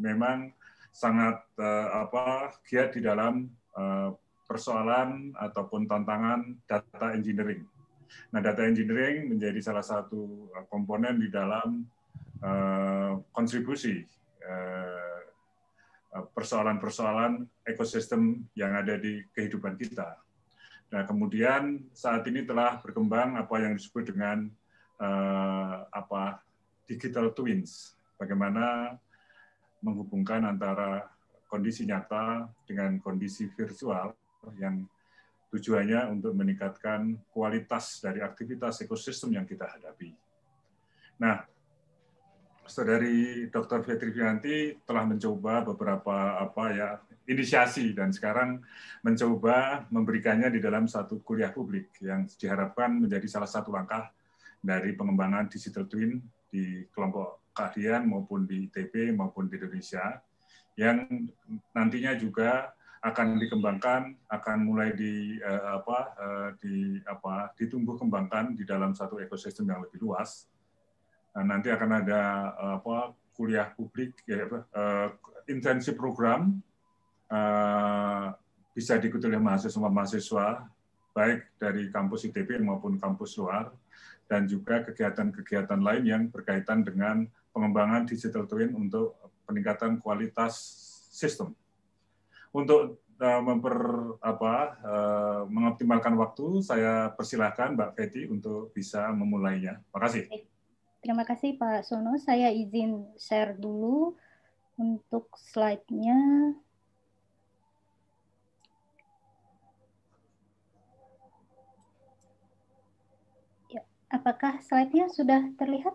memang sangat uh, apa giat di dalam uh, persoalan ataupun tantangan data engineering. Nah, data engineering menjadi salah satu eh, komponen di dalam uh, kontribusi persoalan-persoalan ekosistem yang ada di kehidupan kita. Nah, kemudian saat ini telah berkembang apa yang disebut dengan apa digital twins, bagaimana menghubungkan antara kondisi nyata dengan kondisi virtual yang tujuannya untuk meningkatkan kualitas dari aktivitas ekosistem yang kita hadapi. Nah, saudari Dr. Fitri Fianti telah mencoba beberapa apa ya inisiasi dan sekarang mencoba memberikannya di dalam satu kuliah publik yang diharapkan menjadi salah satu langkah dari pengembangan digital twin di kelompok keahlian maupun di ITB maupun di Indonesia yang nantinya juga akan dikembangkan akan mulai di eh, apa eh, di apa ditumbuh kembangkan di dalam satu ekosistem yang lebih luas nah, nanti akan ada eh, apa kuliah publik ya, eh, program eh, bisa diikuti oleh mahasiswa mahasiswa baik dari kampus ITB maupun kampus luar dan juga kegiatan-kegiatan lain yang berkaitan dengan pengembangan digital twin untuk peningkatan kualitas sistem. Untuk eh, memper apa eh, mengoptimalkan waktu, saya persilahkan Mbak Feti untuk bisa memulainya. Terima kasih. Terima kasih Pak Sono. Saya izin share dulu untuk slide-nya. Apakah slide-nya sudah terlihat,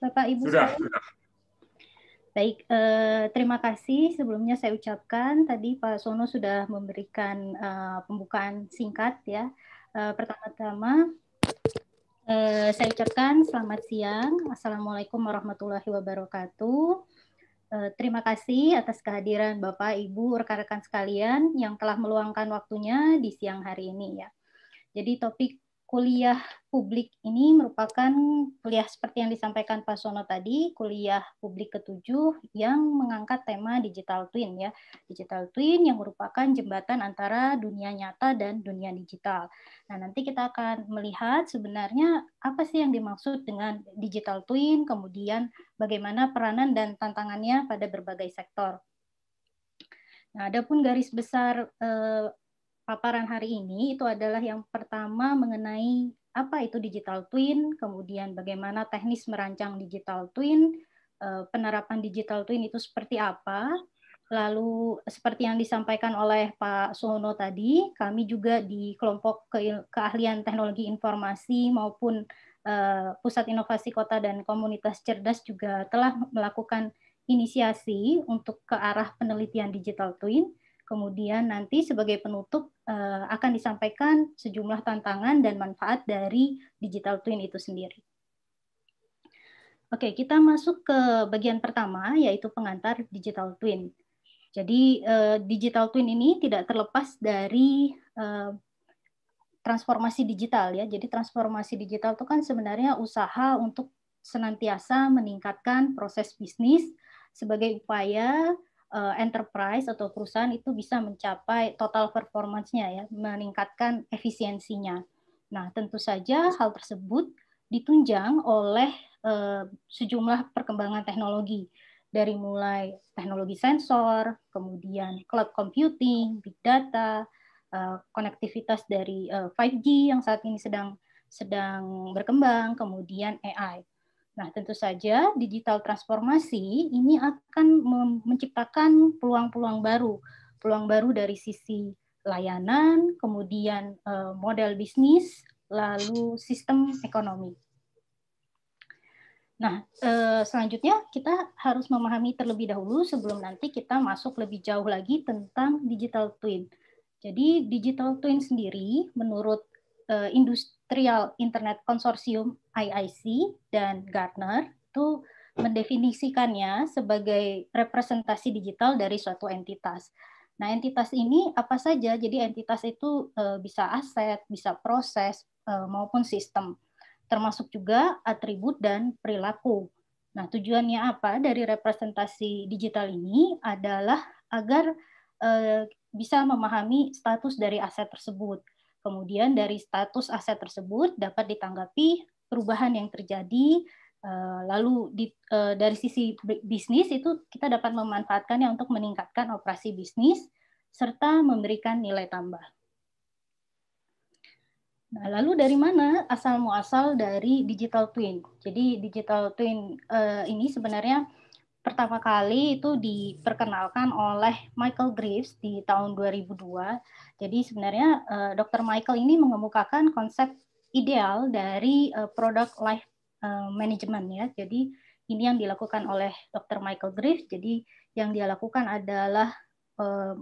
Bapak Ibu? Sudah, sudah. Baik, eh, terima kasih. Sebelumnya saya ucapkan tadi Pak Sono sudah memberikan eh, pembukaan singkat ya. Eh, Pertama-tama eh, saya ucapkan selamat siang. Assalamualaikum warahmatullahi wabarakatuh. Eh, terima kasih atas kehadiran Bapak, Ibu, rekan-rekan sekalian yang telah meluangkan waktunya di siang hari ini ya. Jadi topik kuliah publik ini merupakan kuliah seperti yang disampaikan Pak Sono tadi, kuliah publik ketujuh yang mengangkat tema digital twin ya. Digital twin yang merupakan jembatan antara dunia nyata dan dunia digital. Nah, nanti kita akan melihat sebenarnya apa sih yang dimaksud dengan digital twin, kemudian bagaimana peranan dan tantangannya pada berbagai sektor. Nah, adapun garis besar eh, paparan hari ini itu adalah yang pertama mengenai apa itu digital twin, kemudian bagaimana teknis merancang digital twin, eh, penerapan digital twin itu seperti apa, lalu seperti yang disampaikan oleh Pak Suhono tadi, kami juga di kelompok keahlian teknologi informasi maupun eh, Pusat Inovasi Kota dan Komunitas Cerdas juga telah melakukan inisiasi untuk ke arah penelitian digital twin. Kemudian nanti sebagai penutup eh, akan disampaikan sejumlah tantangan dan manfaat dari digital twin itu sendiri. Oke, kita masuk ke bagian pertama yaitu pengantar digital twin. Jadi eh, digital twin ini tidak terlepas dari eh, transformasi digital ya. Jadi transformasi digital itu kan sebenarnya usaha untuk senantiasa meningkatkan proses bisnis sebagai upaya Eh, enterprise atau perusahaan itu bisa mencapai total performance-nya ya, meningkatkan efisiensinya. Nah, tentu saja hal tersebut ditunjang oleh eh, sejumlah perkembangan teknologi dari mulai teknologi sensor, kemudian cloud computing, big data, uh, konektivitas dari 5G yang saat ini sedang sedang berkembang, kemudian AI. Nah, tentu saja digital transformasi ini akan menciptakan peluang-peluang baru, peluang baru dari sisi layanan, kemudian eh, model bisnis, lalu sistem ekonomi. Nah, eh, selanjutnya kita harus memahami terlebih dahulu sebelum nanti kita masuk lebih jauh lagi tentang digital twin. Jadi, digital twin sendiri menurut eh, industri Industrial Internet Consortium IIC dan Gartner itu mendefinisikannya sebagai representasi digital dari suatu entitas. Nah, entitas ini apa saja? Jadi entitas itu eh, bisa aset, bisa proses eh, maupun sistem, termasuk juga atribut dan perilaku. Nah, tujuannya apa dari representasi digital ini adalah agar eh, bisa memahami status dari aset tersebut Kemudian dari status aset tersebut dapat ditanggapi perubahan yang terjadi eh, lalu di, eh, dari sisi bisnis itu kita dapat memanfaatkannya untuk meningkatkan operasi bisnis serta memberikan nilai tambah. Nah, lalu dari mana asal muasal dari digital twin? Jadi digital twin eh, ini sebenarnya pertama kali itu diperkenalkan oleh Michael Graves di tahun 2002. Jadi sebenarnya uh, eh, Dr. Michael ini mengemukakan konsep ideal dari uh, eh, product life uh, management ya. Jadi ini yang dilakukan oleh Dr. Michael Graves. Jadi yang dia lakukan adalah uh,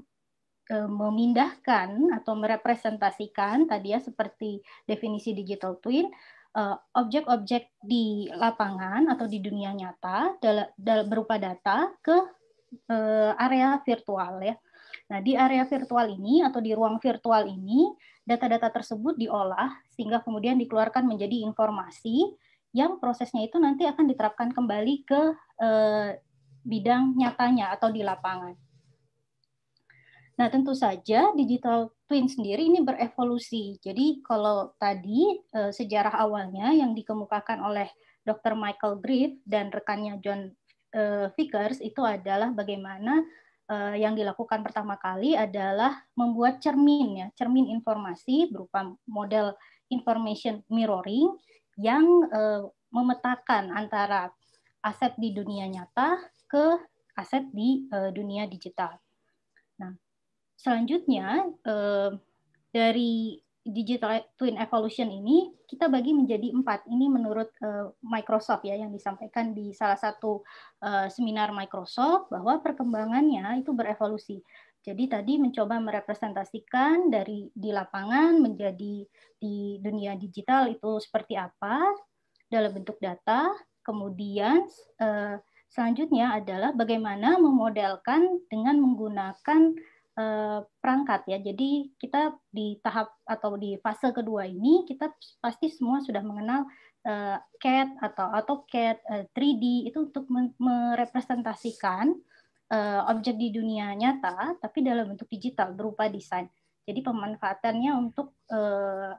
memindahkan atau merepresentasikan tadi ya seperti definisi digital twin Eh, objek-objek uh, di lapangan atau di dunia nyata dalam dal berupa data ke uh, area virtual ya. Nah, di area virtual ini atau di ruang virtual ini, data-data tersebut diolah sehingga kemudian dikeluarkan menjadi informasi yang prosesnya itu nanti akan diterapkan kembali ke uh, bidang nyatanya atau di lapangan. Nah, tentu saja digital twin sendiri ini berevolusi. Jadi kalau tadi eh, sejarah awalnya yang dikemukakan oleh Dr. Michael Griff dan rekannya John eh, Vickers itu adalah bagaimana eh, yang dilakukan pertama kali adalah membuat cermin ya, cermin informasi berupa model information mirroring yang memetakan antara aset di dunia nyata ke aset di dunia digital. Selanjutnya eh, dari digital twin evolution ini kita bagi menjadi empat. Ini menurut eh, Microsoft ya yang disampaikan di salah satu eh, seminar Microsoft bahwa perkembangannya itu berevolusi. Jadi tadi mencoba merepresentasikan dari di lapangan menjadi di dunia digital itu seperti apa dalam bentuk data. Kemudian selanjutnya adalah bagaimana memodelkan dengan menggunakan Eh, perangkat ya. Jadi kita di tahap atau di fase kedua ini kita pasti semua sudah mengenal eh, CAD atau AutoCAD 3D eh, itu untuk merepresentasikan objek di dunia nyata tapi dalam bentuk digital berupa desain. Jadi pemanfaatannya untuk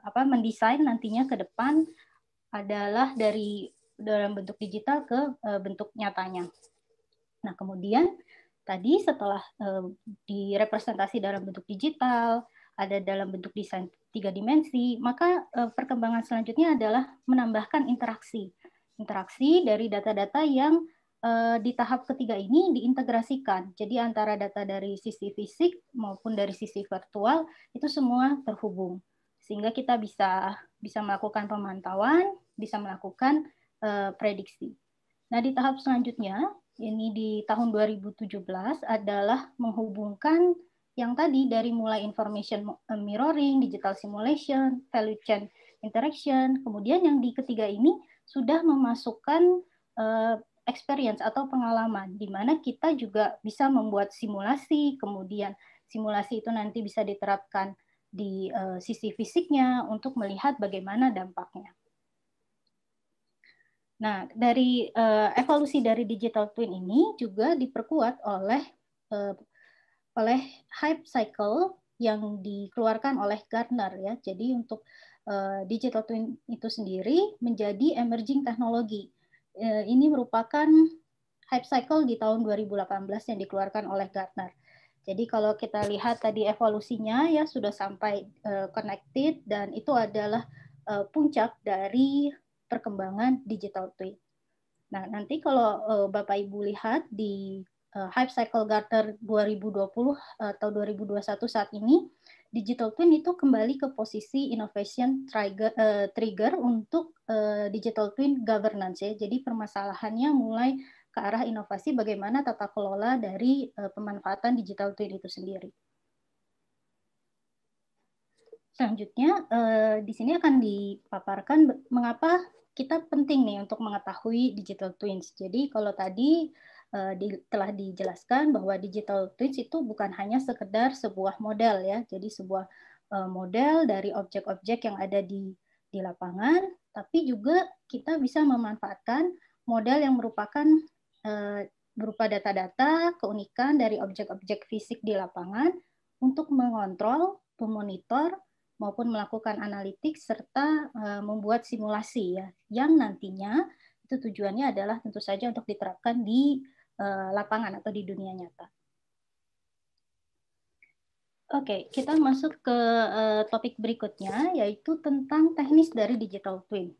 apa mendesain nantinya ke depan adalah dari dalam bentuk digital ke bentuk nyatanya. Nah, kemudian tadi setelah uh, direpresentasi dalam bentuk digital, ada dalam bentuk desain tiga dimensi, maka uh, perkembangan selanjutnya adalah menambahkan interaksi. Interaksi dari data-data yang uh, di tahap ketiga ini diintegrasikan. Jadi antara data dari sisi fisik maupun dari sisi virtual itu semua terhubung. Sehingga kita bisa bisa melakukan pemantauan, bisa melakukan uh, prediksi. Nah, di tahap selanjutnya ini di tahun 2017 adalah menghubungkan yang tadi dari mulai information eh, mirroring, digital simulation, value chain interaction, kemudian yang di ketiga ini sudah memasukkan eh, experience atau pengalaman di mana kita juga bisa membuat simulasi, kemudian simulasi itu nanti bisa diterapkan di eh, sisi fisiknya untuk melihat bagaimana dampaknya. Nah, dari uh, evolusi dari digital twin ini juga diperkuat oleh uh, oleh hype cycle yang dikeluarkan oleh Gartner ya. Jadi untuk uh, digital twin itu sendiri menjadi emerging teknologi. Uh, ini merupakan hype cycle di tahun 2018 yang dikeluarkan oleh Gartner. Jadi kalau kita lihat tadi evolusinya ya sudah sampai uh, connected dan itu adalah uh, puncak dari perkembangan digital twin. Nah, nanti kalau eh, Bapak Ibu lihat di eh, Hype Cycle Garter 2020 eh, atau 2021 saat ini, digital twin itu kembali ke posisi innovation trigger, uh, trigger untuk uh, digital twin governance ya. Jadi permasalahannya mulai ke arah inovasi bagaimana tata kelola dari uh, pemanfaatan digital twin itu sendiri. Selanjutnya, eh, di sini akan dipaparkan mengapa kita penting nih untuk mengetahui digital twins. Jadi kalau tadi eh, di, telah dijelaskan bahwa digital twins itu bukan hanya sekedar sebuah model ya, jadi sebuah eh, model dari objek-objek yang ada di di lapangan, tapi juga kita bisa memanfaatkan model yang merupakan eh, berupa data-data keunikan dari objek-objek fisik di lapangan untuk mengontrol, memonitor, maupun melakukan analitik serta eh, membuat simulasi ya yang nantinya itu tujuannya adalah tentu saja untuk diterapkan di eh, lapangan atau di dunia nyata. Oke, okay, kita masuk ke eh, topik berikutnya, yaitu tentang teknis dari digital twin.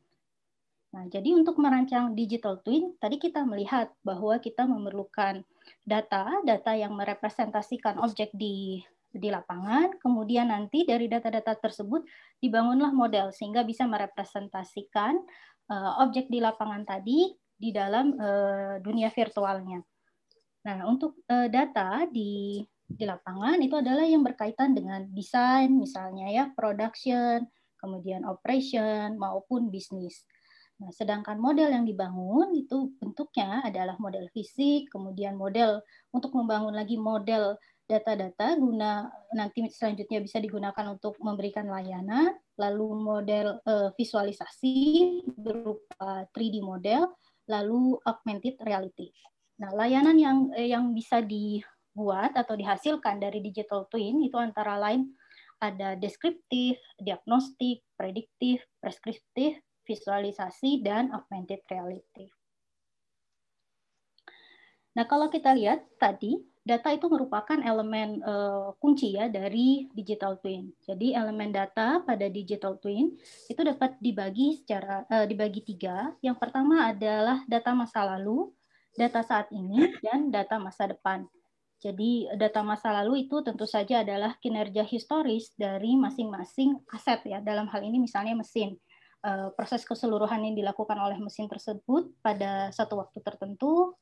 Nah, jadi untuk merancang digital twin, tadi kita melihat bahwa kita memerlukan data, data yang merepresentasikan objek di di lapangan, kemudian nanti dari data-data tersebut dibangunlah model sehingga bisa merepresentasikan uh, objek di lapangan tadi di dalam uh, dunia virtualnya. Nah, untuk uh, data di di lapangan itu adalah yang berkaitan dengan desain misalnya ya, production, kemudian operation maupun bisnis. Nah, sedangkan model yang dibangun itu bentuknya adalah model fisik, kemudian model untuk membangun lagi model data-data guna nanti selanjutnya bisa digunakan untuk memberikan layanan, lalu model uh, visualisasi berupa 3D model, lalu augmented reality. Nah, layanan yang eh, yang bisa dibuat atau dihasilkan dari digital twin itu antara lain ada deskriptif, diagnostik, prediktif, preskriptif, visualisasi, dan augmented reality. Nah, kalau kita lihat tadi data itu merupakan elemen uh, kunci ya dari digital twin. Jadi elemen data pada digital twin itu dapat dibagi secara uh, dibagi tiga. Yang pertama adalah data masa lalu, data saat ini, dan data masa depan. Jadi eh, data masa lalu itu tentu saja adalah kinerja historis dari masing-masing aset ya. Dalam hal ini misalnya mesin. Proses keseluruhan yang dilakukan oleh mesin tersebut pada satu waktu tertentu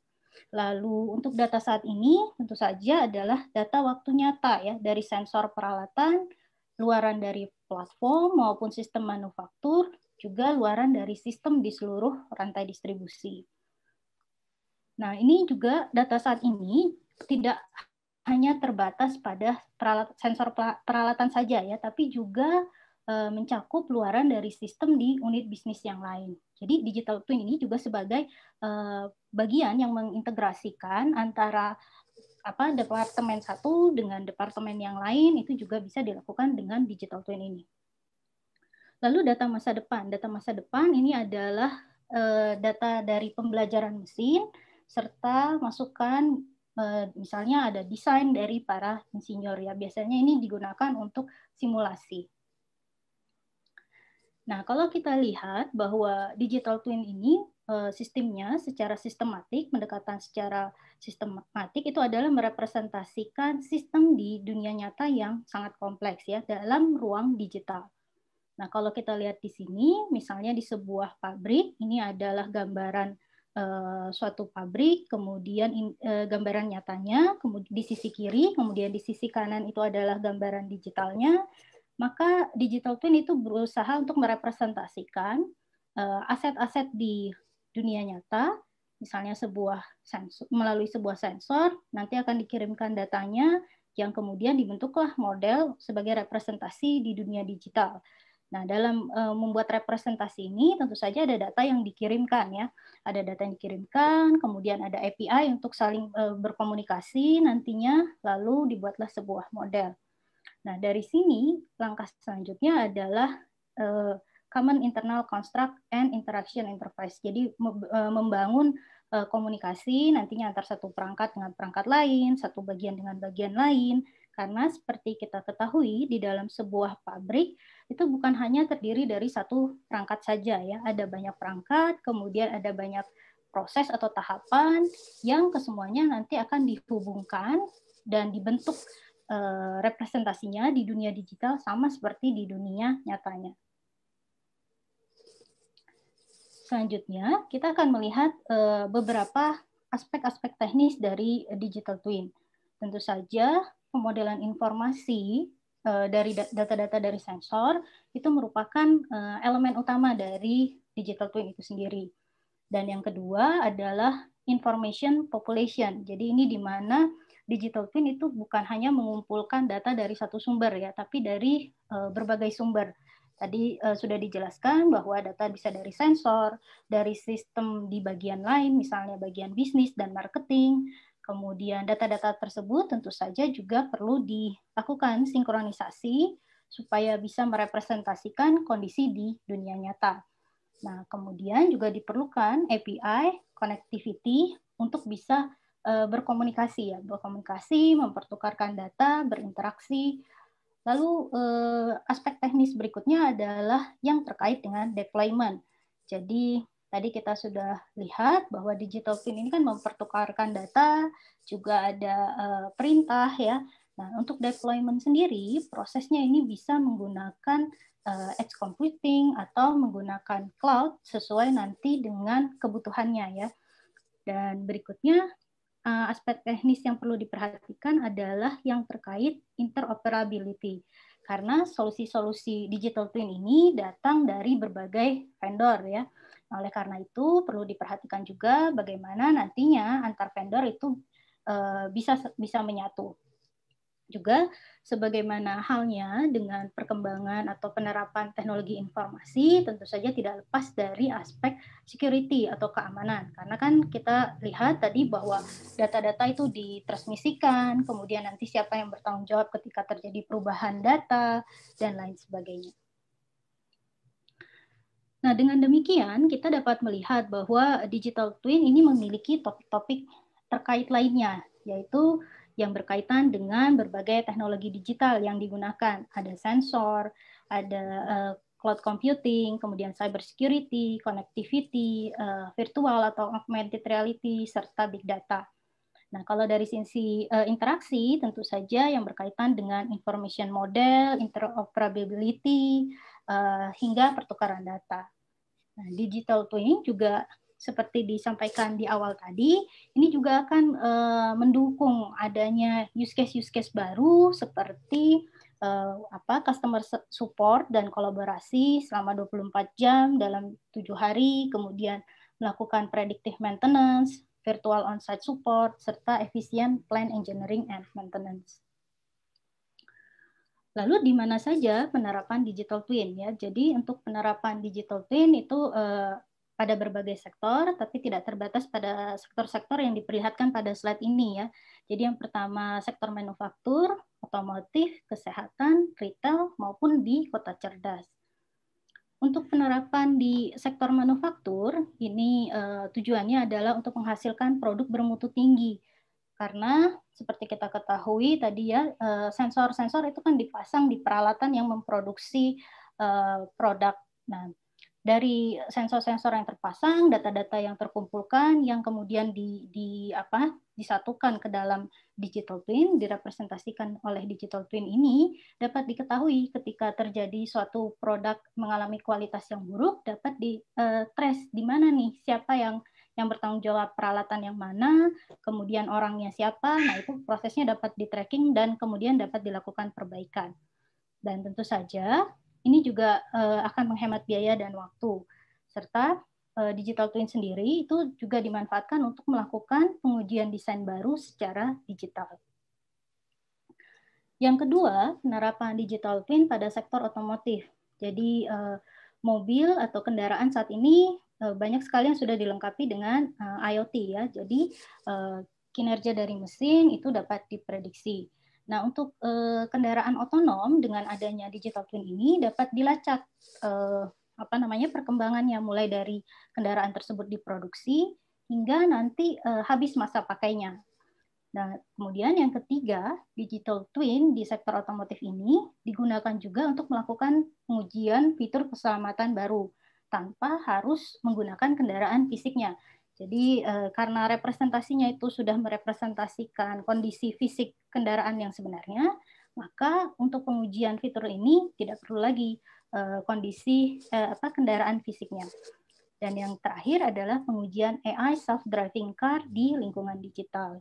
Lalu untuk data saat ini tentu saja adalah data waktu nyata ya dari sensor peralatan, luaran dari platform maupun sistem manufaktur, juga luaran dari sistem di seluruh rantai distribusi. Nah, ini juga data saat ini tidak hanya terbatas pada peralat, sensor peralatan saja ya, tapi juga Eh, mencakup luaran dari sistem di unit bisnis yang lain. Jadi digital twin ini juga sebagai eh, bagian yang mengintegrasikan antara apa departemen satu dengan departemen yang lain itu juga bisa dilakukan dengan digital twin ini. Lalu data masa depan. Data masa depan ini adalah eh, data dari pembelajaran mesin serta masukan misalnya ada desain dari para insinyur ya. Biasanya ini digunakan untuk simulasi. Nah, kalau kita lihat bahwa digital twin ini eh, sistemnya secara sistematik, pendekatan secara sistematik itu adalah merepresentasikan sistem di dunia nyata yang sangat kompleks ya dalam ruang digital. Nah, kalau kita lihat di sini, misalnya di sebuah pabrik, ini adalah gambaran eh, suatu pabrik, kemudian eh, gambaran nyatanya, kemudian di sisi kiri, kemudian di sisi kanan itu adalah gambaran digitalnya, maka digital twin itu berusaha untuk merepresentasikan eh, aset-aset uh, di dunia nyata, misalnya sebuah sensor, melalui sebuah sensor, nanti akan dikirimkan datanya yang kemudian dibentuklah model sebagai representasi di dunia digital. Nah, dalam uh, membuat representasi ini tentu saja ada data yang dikirimkan ya. Ada data yang dikirimkan, kemudian ada API untuk saling uh, berkomunikasi nantinya lalu dibuatlah sebuah model. Nah, dari sini langkah selanjutnya adalah eh, common internal construct and interaction interface. Jadi eh, membangun eh, komunikasi nantinya antar satu perangkat dengan perangkat lain, satu bagian dengan bagian lain. Karena seperti kita ketahui di dalam sebuah pabrik itu bukan hanya terdiri dari satu perangkat saja ya, ada banyak perangkat, kemudian ada banyak proses atau tahapan yang kesemuanya nanti akan dihubungkan dan dibentuk Eh, representasinya di dunia digital sama seperti di dunia nyatanya. Selanjutnya, kita akan melihat eh, beberapa aspek-aspek teknis dari digital twin. Tentu saja, pemodelan informasi eh, dari data-data dari sensor itu merupakan elemen utama dari digital twin itu sendiri. Dan yang kedua adalah information population. Jadi ini di mana digital twin itu bukan hanya mengumpulkan data dari satu sumber ya, tapi dari uh, berbagai sumber. Tadi uh, sudah dijelaskan bahwa data bisa dari sensor, dari sistem di bagian lain, misalnya bagian bisnis dan marketing. Kemudian data-data tersebut tentu saja juga perlu dilakukan sinkronisasi supaya bisa merepresentasikan kondisi di dunia nyata. Nah, kemudian juga diperlukan API connectivity untuk bisa Eh, berkomunikasi ya, berkomunikasi, mempertukarkan data, berinteraksi. Lalu eh, aspek teknis berikutnya adalah yang terkait dengan deployment. Jadi tadi kita sudah lihat bahwa digital twin ini kan mempertukarkan data, juga ada eh, perintah ya. Nah, untuk deployment sendiri prosesnya ini bisa menggunakan edge computing atau menggunakan cloud sesuai nanti dengan kebutuhannya ya. Dan berikutnya Eh, aspek teknis yang perlu diperhatikan adalah yang terkait interoperability. Karena solusi-solusi digital twin ini datang dari berbagai vendor ya. Nah, oleh karena itu perlu diperhatikan juga bagaimana nantinya antar vendor itu eh, bisa bisa menyatu juga sebagaimana halnya dengan perkembangan atau penerapan teknologi informasi tentu saja tidak lepas dari aspek security atau keamanan karena kan kita lihat tadi bahwa data-data itu ditransmisikan kemudian nanti siapa yang bertanggung jawab ketika terjadi perubahan data dan lain sebagainya. Nah, dengan demikian kita dapat melihat bahwa digital twin ini memiliki topik-topik terkait lainnya yaitu yang berkaitan dengan berbagai teknologi digital yang digunakan. Ada sensor, ada eh, cloud computing, kemudian cyber security, connectivity, eh, virtual atau augmented reality, serta big data. Nah, kalau dari sisi uh, interaksi, tentu saja yang berkaitan dengan information model, interoperability, uh, hingga pertukaran data. Nah, digital twin juga seperti disampaikan di awal tadi, ini juga akan uh, mendukung adanya use case use case baru seperti uh, apa customer support dan kolaborasi selama 24 jam dalam tujuh hari, kemudian melakukan predictive maintenance, virtual on-site support, serta efisien plan engineering and maintenance. Lalu di mana saja penerapan digital twin ya? Jadi untuk penerapan digital twin itu uh, pada berbagai sektor, tapi tidak terbatas pada sektor-sektor yang diperlihatkan pada slide ini ya. Jadi yang pertama sektor manufaktur, otomotif, kesehatan, retail, maupun di kota cerdas. Untuk penerapan di sektor manufaktur, ini eh, tujuannya adalah untuk menghasilkan produk bermutu tinggi. Karena seperti kita ketahui tadi ya, eh, sensor-sensor eh, itu kan dipasang di peralatan yang memproduksi eh, produk. Nah, dari sensor-sensor yang terpasang, data-data yang terkumpulkan, yang kemudian di, di apa disatukan ke dalam digital twin, direpresentasikan oleh digital twin ini dapat diketahui ketika terjadi suatu produk mengalami kualitas yang buruk dapat di uh, trace di mana nih siapa yang yang bertanggung jawab peralatan yang mana, kemudian orangnya siapa, nah itu prosesnya dapat di tracking dan kemudian dapat dilakukan perbaikan. Dan tentu saja ini juga uh, akan menghemat biaya dan waktu. Serta uh, digital twin sendiri itu juga dimanfaatkan untuk melakukan pengujian desain baru secara digital. Yang kedua, penerapan digital twin pada sektor otomotif. Jadi uh, mobil atau kendaraan saat ini uh, banyak sekali yang sudah dilengkapi dengan uh, IoT ya. Jadi kinerja dari mesin itu dapat diprediksi Nah, untuk uh, kendaraan otonom dengan adanya digital twin ini dapat dilacak uh, apa namanya perkembangannya mulai dari kendaraan tersebut diproduksi hingga nanti uh, habis masa pakainya. Nah, kemudian yang ketiga, digital twin di sektor otomotif ini digunakan juga untuk melakukan pengujian fitur keselamatan baru tanpa harus menggunakan kendaraan fisiknya. Jadi eh, karena representasinya itu sudah merepresentasikan kondisi fisik kendaraan yang sebenarnya, maka untuk pengujian fitur ini tidak perlu lagi eh, kondisi eh, apa kendaraan fisiknya. Dan yang terakhir adalah pengujian AI self-driving car di lingkungan digital.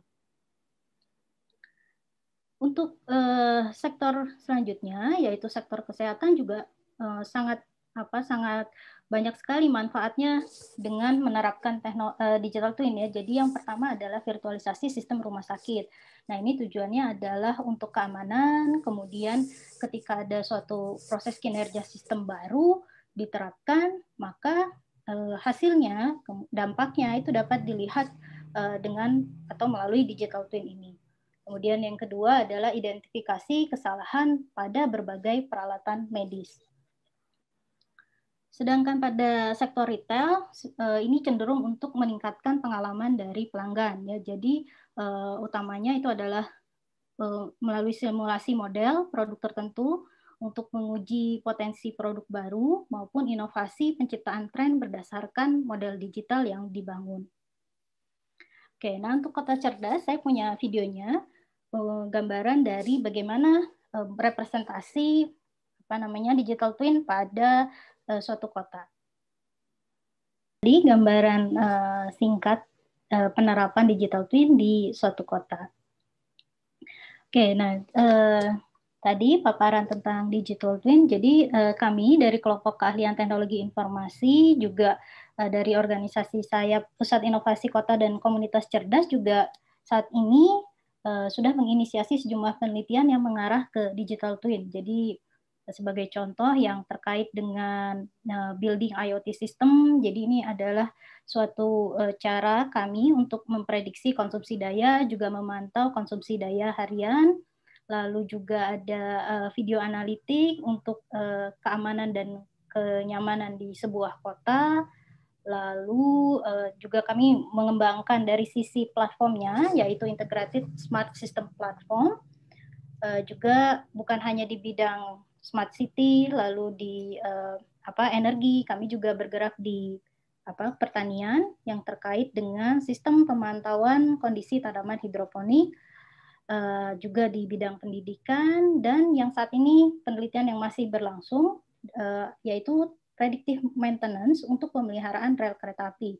Untuk eh, sektor selanjutnya yaitu sektor kesehatan juga eh, sangat apa sangat banyak sekali manfaatnya dengan menerapkan eh, digital twin ya. Jadi yang pertama adalah virtualisasi sistem rumah sakit. Nah ini tujuannya adalah untuk keamanan, kemudian ketika ada suatu proses kinerja sistem baru diterapkan, maka eh, hasilnya, dampaknya itu dapat dilihat eh, dengan atau melalui digital twin ini. Kemudian yang kedua adalah identifikasi kesalahan pada berbagai peralatan medis. Sedangkan pada sektor retail eh, ini cenderung untuk meningkatkan pengalaman dari pelanggan ya. Jadi eh, utamanya itu adalah eh, melalui simulasi model produk tertentu untuk menguji potensi produk baru maupun inovasi penciptaan tren berdasarkan model digital yang dibangun. Oke, nah untuk kota cerdas saya punya videonya gambaran dari bagaimana representasi apa namanya digital twin pada uh, suatu kota. Jadi gambaran uh, singkat uh, penerapan digital twin di suatu kota. Oke, nah uh, tadi paparan tentang digital twin. Jadi uh, kami dari kelompok keahlian teknologi informasi juga uh, dari organisasi saya Pusat Inovasi Kota dan Komunitas Cerdas juga saat ini uh, sudah menginisiasi sejumlah penelitian yang mengarah ke digital twin. Jadi sebagai contoh yang terkait dengan eh, building IoT system. Jadi ini adalah suatu eh, cara kami untuk memprediksi konsumsi daya, juga memantau konsumsi daya harian. Lalu juga ada eh, video analitik untuk keamanan dan kenyamanan di sebuah kota. Lalu juga kami mengembangkan dari sisi platformnya, yaitu Integrated Smart System Platform. Juga bukan hanya di bidang smart city, lalu di uh, apa energi, kami juga bergerak di apa pertanian yang terkait dengan sistem pemantauan kondisi tanaman hidroponik uh, juga di bidang pendidikan dan yang saat ini penelitian yang masih berlangsung uh, yaitu predictive maintenance untuk pemeliharaan rel kereta api.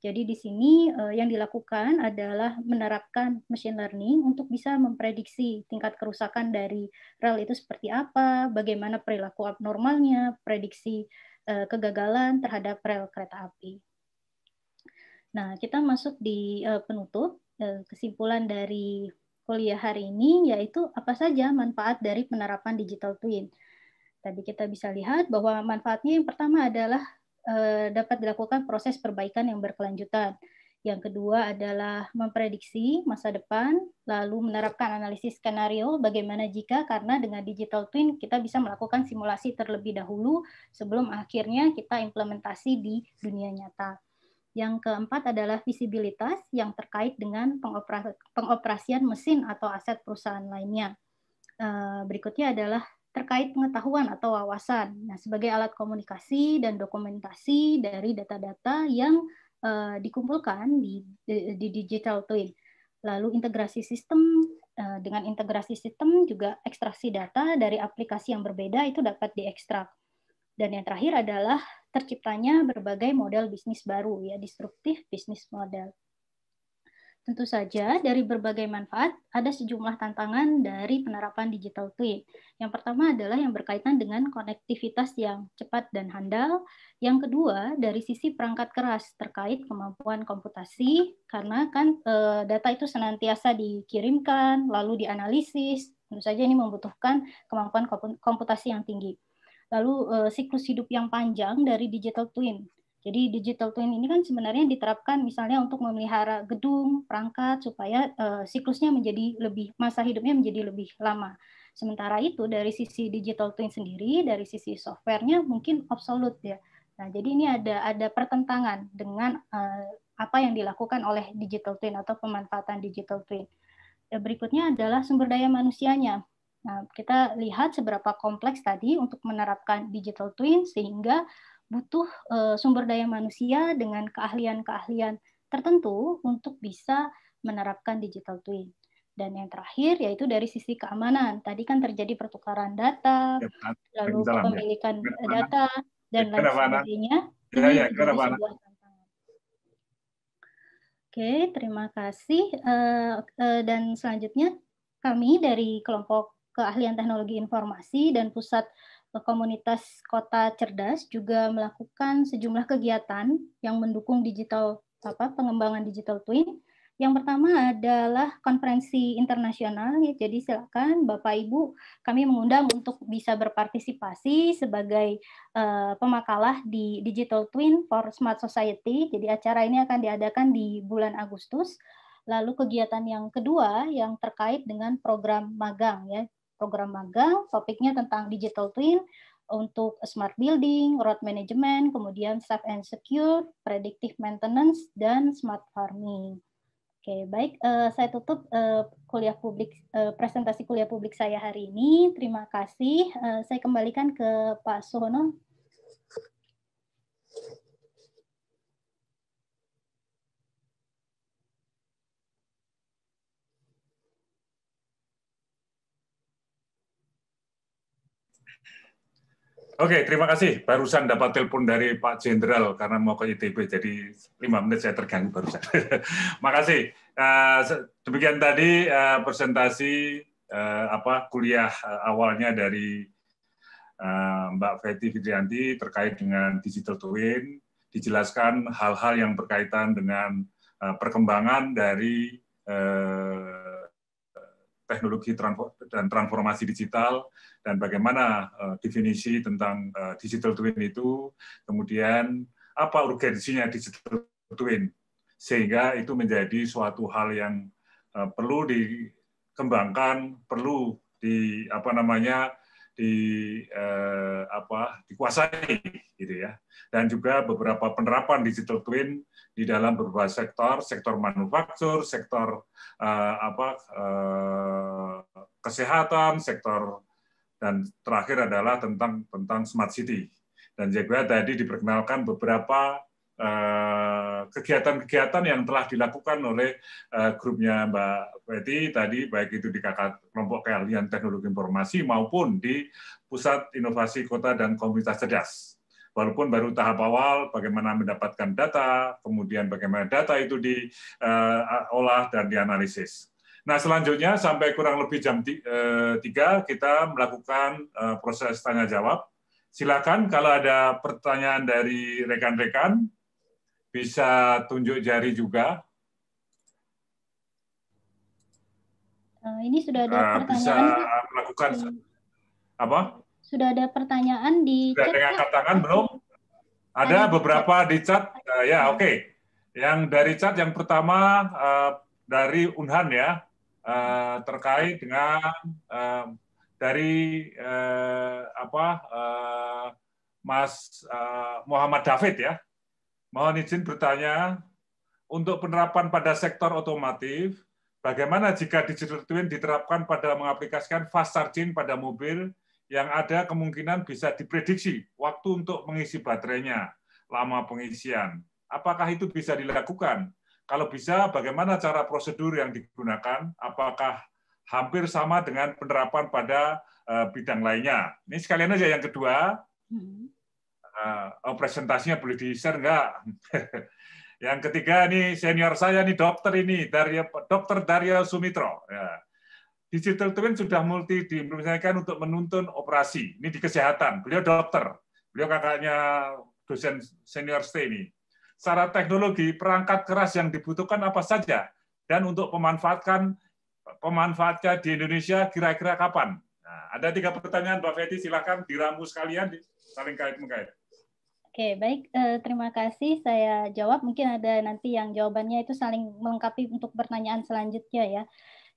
Jadi di sini uh, yang dilakukan adalah menerapkan machine learning untuk bisa memprediksi tingkat kerusakan dari rel itu seperti apa, bagaimana perilaku abnormalnya, prediksi uh, kegagalan terhadap rel kereta api. Nah, kita masuk di uh, penutup uh, kesimpulan dari kuliah hari ini yaitu apa saja manfaat dari penerapan digital twin. Tadi kita bisa lihat bahwa manfaatnya yang pertama adalah Eh, dapat dilakukan proses perbaikan yang berkelanjutan. Yang kedua adalah memprediksi masa depan, lalu menerapkan analisis skenario bagaimana jika karena dengan digital twin kita bisa melakukan simulasi terlebih dahulu sebelum akhirnya kita implementasi di dunia nyata. Yang keempat adalah visibilitas yang terkait dengan pengoperasian mesin atau aset perusahaan lainnya. Eh, berikutnya adalah terkait pengetahuan atau wawasan. Nah, sebagai alat komunikasi dan dokumentasi dari data-data yang uh, dikumpulkan di, di, digital twin. Lalu integrasi sistem uh, dengan integrasi sistem juga ekstraksi data dari aplikasi yang berbeda itu dapat diekstrak. Dan yang terakhir adalah terciptanya berbagai model bisnis baru ya disruptif bisnis model. Tentu saja dari berbagai manfaat ada sejumlah tantangan dari penerapan digital twin. Yang pertama adalah yang berkaitan dengan konektivitas yang cepat dan handal. Yang kedua dari sisi perangkat keras terkait kemampuan komputasi karena kan e, data itu senantiasa dikirimkan lalu dianalisis. Tentu saja ini membutuhkan kemampuan komputasi yang tinggi. Lalu e, siklus hidup yang panjang dari digital twin jadi digital twin ini kan sebenarnya diterapkan misalnya untuk memelihara gedung, perangkat supaya uh, siklusnya menjadi lebih masa hidupnya menjadi lebih lama. Sementara itu dari sisi digital twin sendiri, dari sisi softwarenya mungkin absolut ya. Nah, jadi ini ada ada pertentangan dengan uh, apa yang dilakukan oleh digital twin atau pemanfaatan digital twin. Berikutnya adalah sumber daya manusianya. Nah, kita lihat seberapa kompleks tadi untuk menerapkan digital twin sehingga butuh uh, sumber daya manusia dengan keahlian-keahlian tertentu untuk bisa menerapkan digital twin. Dan yang terakhir yaitu dari sisi keamanan. Tadi kan terjadi pertukaran data, ya, lalu ya. kepemilikan ya. data dan ya, lain sebagainya. ya, ya, Oke, terima kasih. Eh, dan selanjutnya kami dari kelompok keahlian teknologi informasi dan pusat komunitas kota cerdas juga melakukan sejumlah kegiatan yang mendukung digital apa pengembangan digital twin. Yang pertama adalah konferensi internasional. Ya, jadi silakan Bapak Ibu kami mengundang untuk bisa berpartisipasi sebagai uh, pemakalah di Digital Twin for Smart Society. Jadi acara ini akan diadakan di bulan Agustus. Lalu kegiatan yang kedua yang terkait dengan program magang ya program magang, topiknya tentang digital twin untuk smart building, road management, kemudian safe and secure, predictive maintenance, dan smart farming. Oke, baik. Uh, saya tutup uh, kuliah publik uh, presentasi kuliah publik saya hari ini. Terima kasih. Uh, saya kembalikan ke Pak Suhono Oke, terima kasih. Barusan dapat telepon dari Pak Jenderal karena mau ke ITB, jadi lima menit saya terganggu barusan. Makasih. Eh, demikian tadi eh, presentasi eh, apa kuliah awalnya dari Mbak Feti Fitrianti terkait dengan digital twin, dijelaskan hal-hal yang berkaitan dengan perkembangan dari teknologi dan transformasi digital dan bagaimana eh, definisi tentang eh, digital twin itu, kemudian apa urgensinya digital twin sehingga itu menjadi suatu hal yang eh, perlu dikembangkan, perlu di apa namanya di eh, apa dikuasai gitu ya. Dan juga beberapa penerapan digital twin di dalam beberapa sektor, sektor manufaktur, sektor uh, apa uh, kesehatan, sektor dan terakhir adalah tentang tentang smart city. Dan juga tadi diperkenalkan beberapa eh, kegiatan-kegiatan yang telah dilakukan oleh grupnya Mbak Betty tadi baik itu di kakak kelompok keahlian teknologi informasi maupun di pusat inovasi kota dan komunitas cerdas walaupun baru tahap awal bagaimana mendapatkan data, kemudian bagaimana data itu diolah eh, dan dianalisis. Nah, selanjutnya sampai kurang lebih jam 3 eh, kita melakukan eh, proses tanya jawab. Silakan kalau ada pertanyaan dari rekan-rekan bisa tunjuk jari juga. Ini sudah ada ah, pertanyaan. Bisa melakukan iya. apa? Sudah ada pertanyaan di Sudah chat? Sudah ada tangan belum? Ada, beberapa di chat. Uh, ya, oke. Okay. Yang dari chat yang pertama uh, dari Unhan ya uh, terkait dengan uh, dari uh, apa uh, Mas uh, Muhammad David ya. Mohon izin bertanya untuk penerapan pada sektor otomotif, bagaimana jika digital twin diterapkan pada mengaplikasikan fast charging pada mobil yang ada kemungkinan bisa diprediksi waktu untuk mengisi baterainya, lama pengisian. Apakah itu bisa dilakukan? Kalau bisa, bagaimana cara prosedur yang digunakan? Apakah hampir sama dengan penerapan pada eh, bidang lainnya? Ini sekalian aja yang kedua. Hmm. Eh, oh, presentasinya boleh di-share enggak? yang ketiga ini senior saya nih dokter ini dokter Daryo Sumitro. Ya digital twin sudah multi diimplementasikan untuk menuntun operasi. Ini di kesehatan. Beliau dokter. Beliau kakaknya dosen senior stay ini. Secara teknologi, perangkat keras yang dibutuhkan apa saja dan untuk pemanfaatkan pemanfaatnya di Indonesia kira-kira kapan? Nah, ada tiga pertanyaan, Mbak Feti, silakan diramu sekalian, saling kait mengkait. Oke, baik. Eh, terima kasih. Saya jawab. Mungkin ada nanti yang jawabannya itu saling melengkapi untuk pertanyaan selanjutnya ya.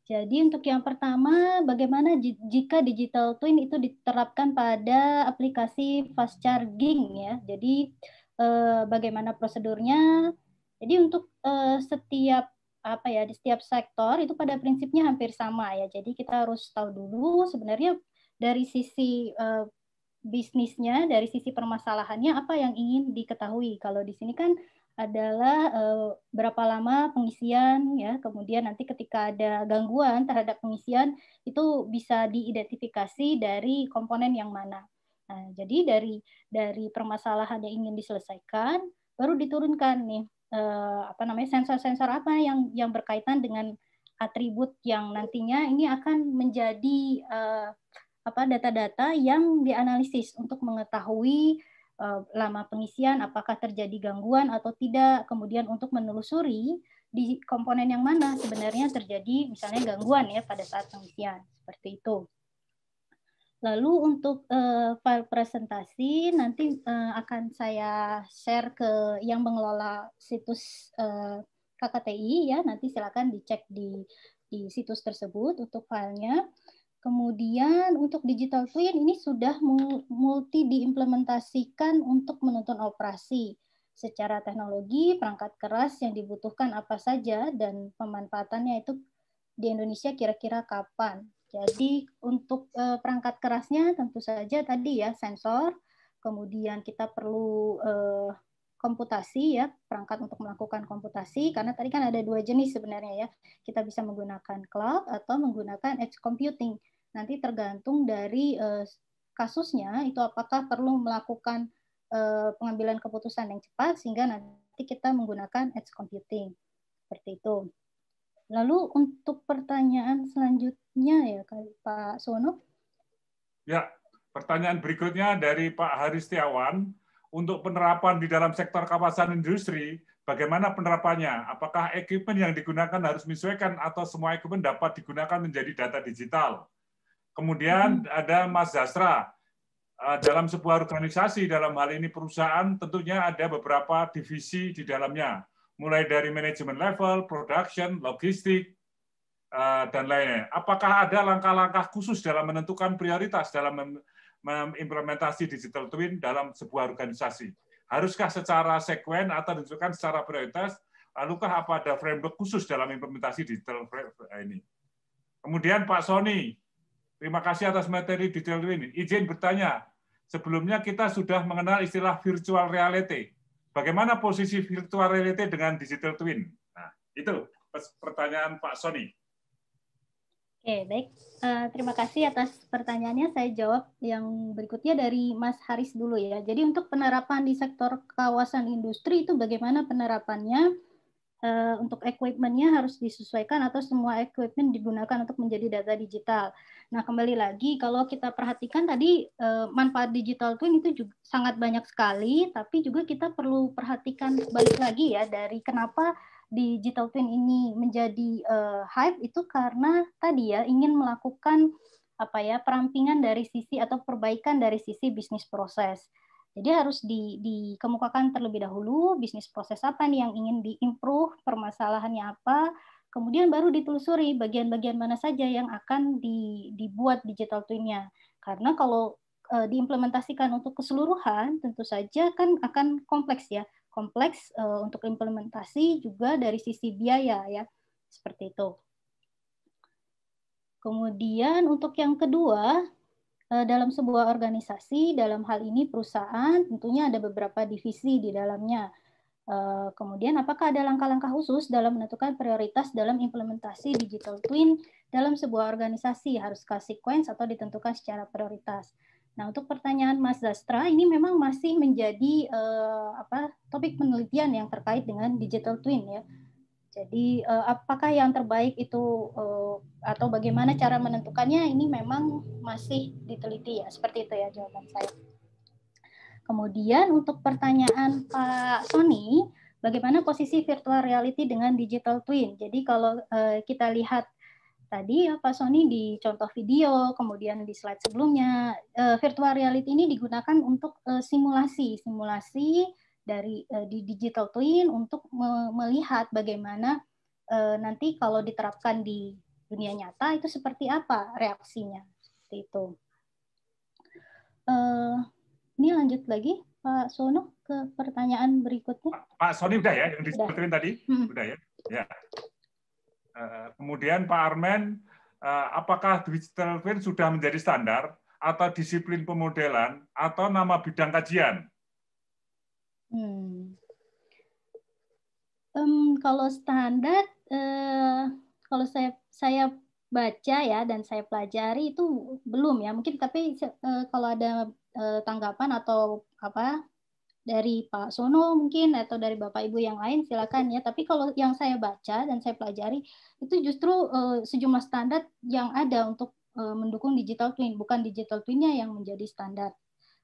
Jadi untuk yang pertama, bagaimana jika digital twin itu diterapkan pada aplikasi fast charging ya. Jadi eh, bagaimana prosedurnya? Jadi untuk eh, setiap apa ya di setiap sektor itu pada prinsipnya hampir sama ya. Jadi kita harus tahu dulu sebenarnya dari sisi eh, bisnisnya, dari sisi permasalahannya apa yang ingin diketahui. Kalau di sini kan adalah uh, berapa lama pengisian ya kemudian nanti ketika ada gangguan terhadap pengisian itu bisa diidentifikasi dari komponen yang mana nah, jadi dari dari permasalahan yang ingin diselesaikan baru diturunkan nih uh, apa namanya sensor-sensor apa yang yang berkaitan dengan atribut yang nantinya ini akan menjadi uh, apa data-data yang dianalisis untuk mengetahui Eh, lama pengisian, apakah terjadi gangguan atau tidak, kemudian untuk menelusuri di komponen yang mana sebenarnya terjadi misalnya gangguan ya pada saat pengisian seperti itu. Lalu untuk uh, file presentasi nanti uh, akan saya share ke yang mengelola situs uh, KKTI ya nanti silakan dicek di di situs tersebut untuk filenya. Kemudian untuk digital twin ini sudah multi diimplementasikan untuk menuntun operasi secara teknologi, perangkat keras yang dibutuhkan apa saja dan pemanfaatannya itu di Indonesia kira-kira kapan. Jadi untuk eh, perangkat kerasnya tentu saja tadi ya sensor, kemudian kita perlu eh, komputasi ya perangkat untuk melakukan komputasi karena tadi kan ada dua jenis sebenarnya ya kita bisa menggunakan cloud atau menggunakan edge computing nanti tergantung dari uh, kasusnya itu apakah perlu melakukan uh, pengambilan keputusan yang cepat sehingga nanti kita menggunakan edge computing seperti itu. Lalu untuk pertanyaan selanjutnya ya Pak Sono. Ya, pertanyaan berikutnya dari Pak Haris Tiawan untuk penerapan di dalam sektor kawasan industri, bagaimana penerapannya? Apakah equipment yang digunakan harus menyesuaikan atau semua equipment dapat digunakan menjadi data digital? Kemudian hmm. ada Mas Zastra. Eh, dalam sebuah organisasi, dalam hal ini perusahaan, tentunya ada beberapa divisi di dalamnya. Mulai dari manajemen level, production, logistik, eh, dan lainnya. Apakah ada langkah-langkah khusus dalam menentukan prioritas dalam mengimplementasi digital twin dalam sebuah organisasi? Haruskah secara sekuen atau ditentukan secara prioritas? Lalukah apa ada framework khusus dalam implementasi digital eh, ini? Kemudian Pak Sony, Terima kasih atas materi detail ini. Izin bertanya, sebelumnya kita sudah mengenal istilah virtual reality. Bagaimana posisi virtual reality dengan digital twin? Nah, itu pertanyaan Pak Sony. Oke, baik. Eh, terima kasih atas pertanyaannya. Saya jawab yang berikutnya dari Mas Haris dulu ya. Jadi untuk penerapan di sektor kawasan industri itu bagaimana penerapannya? Eh, untuk equipmentnya harus disesuaikan atau semua equipment digunakan untuk menjadi data digital. Nah kembali lagi kalau kita perhatikan tadi eh, manfaat digital twin itu juga sangat banyak sekali, tapi juga kita perlu perhatikan balik lagi ya dari kenapa digital twin ini menjadi uh, hype itu karena tadi ya ingin melakukan apa ya perampingan dari sisi atau perbaikan dari sisi bisnis proses. Jadi harus di, dikemukakan terlebih dahulu bisnis proses apa nih yang ingin diimprove, permasalahannya apa, kemudian baru ditelusuri bagian-bagian mana saja yang akan di, dibuat digital twinnya. Karena kalau e, diimplementasikan untuk keseluruhan, tentu saja kan akan kompleks ya, kompleks e, untuk implementasi juga dari sisi biaya ya, seperti itu. Kemudian untuk yang kedua, Eh, dalam sebuah organisasi, dalam hal ini perusahaan, tentunya ada beberapa divisi di dalamnya. Eh, kemudian, apakah ada langkah-langkah khusus dalam menentukan prioritas dalam implementasi digital twin dalam sebuah organisasi? Haruskah sequence atau ditentukan secara prioritas? Nah, untuk pertanyaan Mas Zastra, ini memang masih menjadi eh, apa topik penelitian yang terkait dengan digital twin ya jadi uh, apakah yang terbaik itu uh, atau bagaimana cara menentukannya ini memang masih diteliti ya. Seperti itu ya jawaban saya. Kemudian untuk pertanyaan Pak Sony, bagaimana posisi virtual reality dengan digital twin? Jadi kalau uh, kita lihat tadi ya Pak Sony di contoh video, kemudian di slide sebelumnya, uh, virtual reality ini digunakan untuk uh, simulasi, simulasi dari uh, di digital twin untuk me melihat bagaimana uh, nanti kalau diterapkan di dunia nyata itu seperti apa reaksinya seperti itu. Uh, ini lanjut lagi Pak Sono ke pertanyaan berikutnya. Pak, Sony Soni udah ya yang disebutin tadi, hmm. udah ya. Ya. Uh, kemudian Pak Armen, uh, apakah digital twin sudah menjadi standar atau disiplin pemodelan atau nama bidang kajian? Hmm. Um, kalau standar, uh, kalau saya saya baca ya dan saya pelajari itu belum ya mungkin tapi uh, kalau ada uh, tanggapan atau apa dari Pak Sono mungkin atau dari Bapak Ibu yang lain silakan ya tapi kalau yang saya baca dan saya pelajari itu justru uh, sejumlah standar yang ada untuk mendukung digital twin bukan digital twinnya yang menjadi standar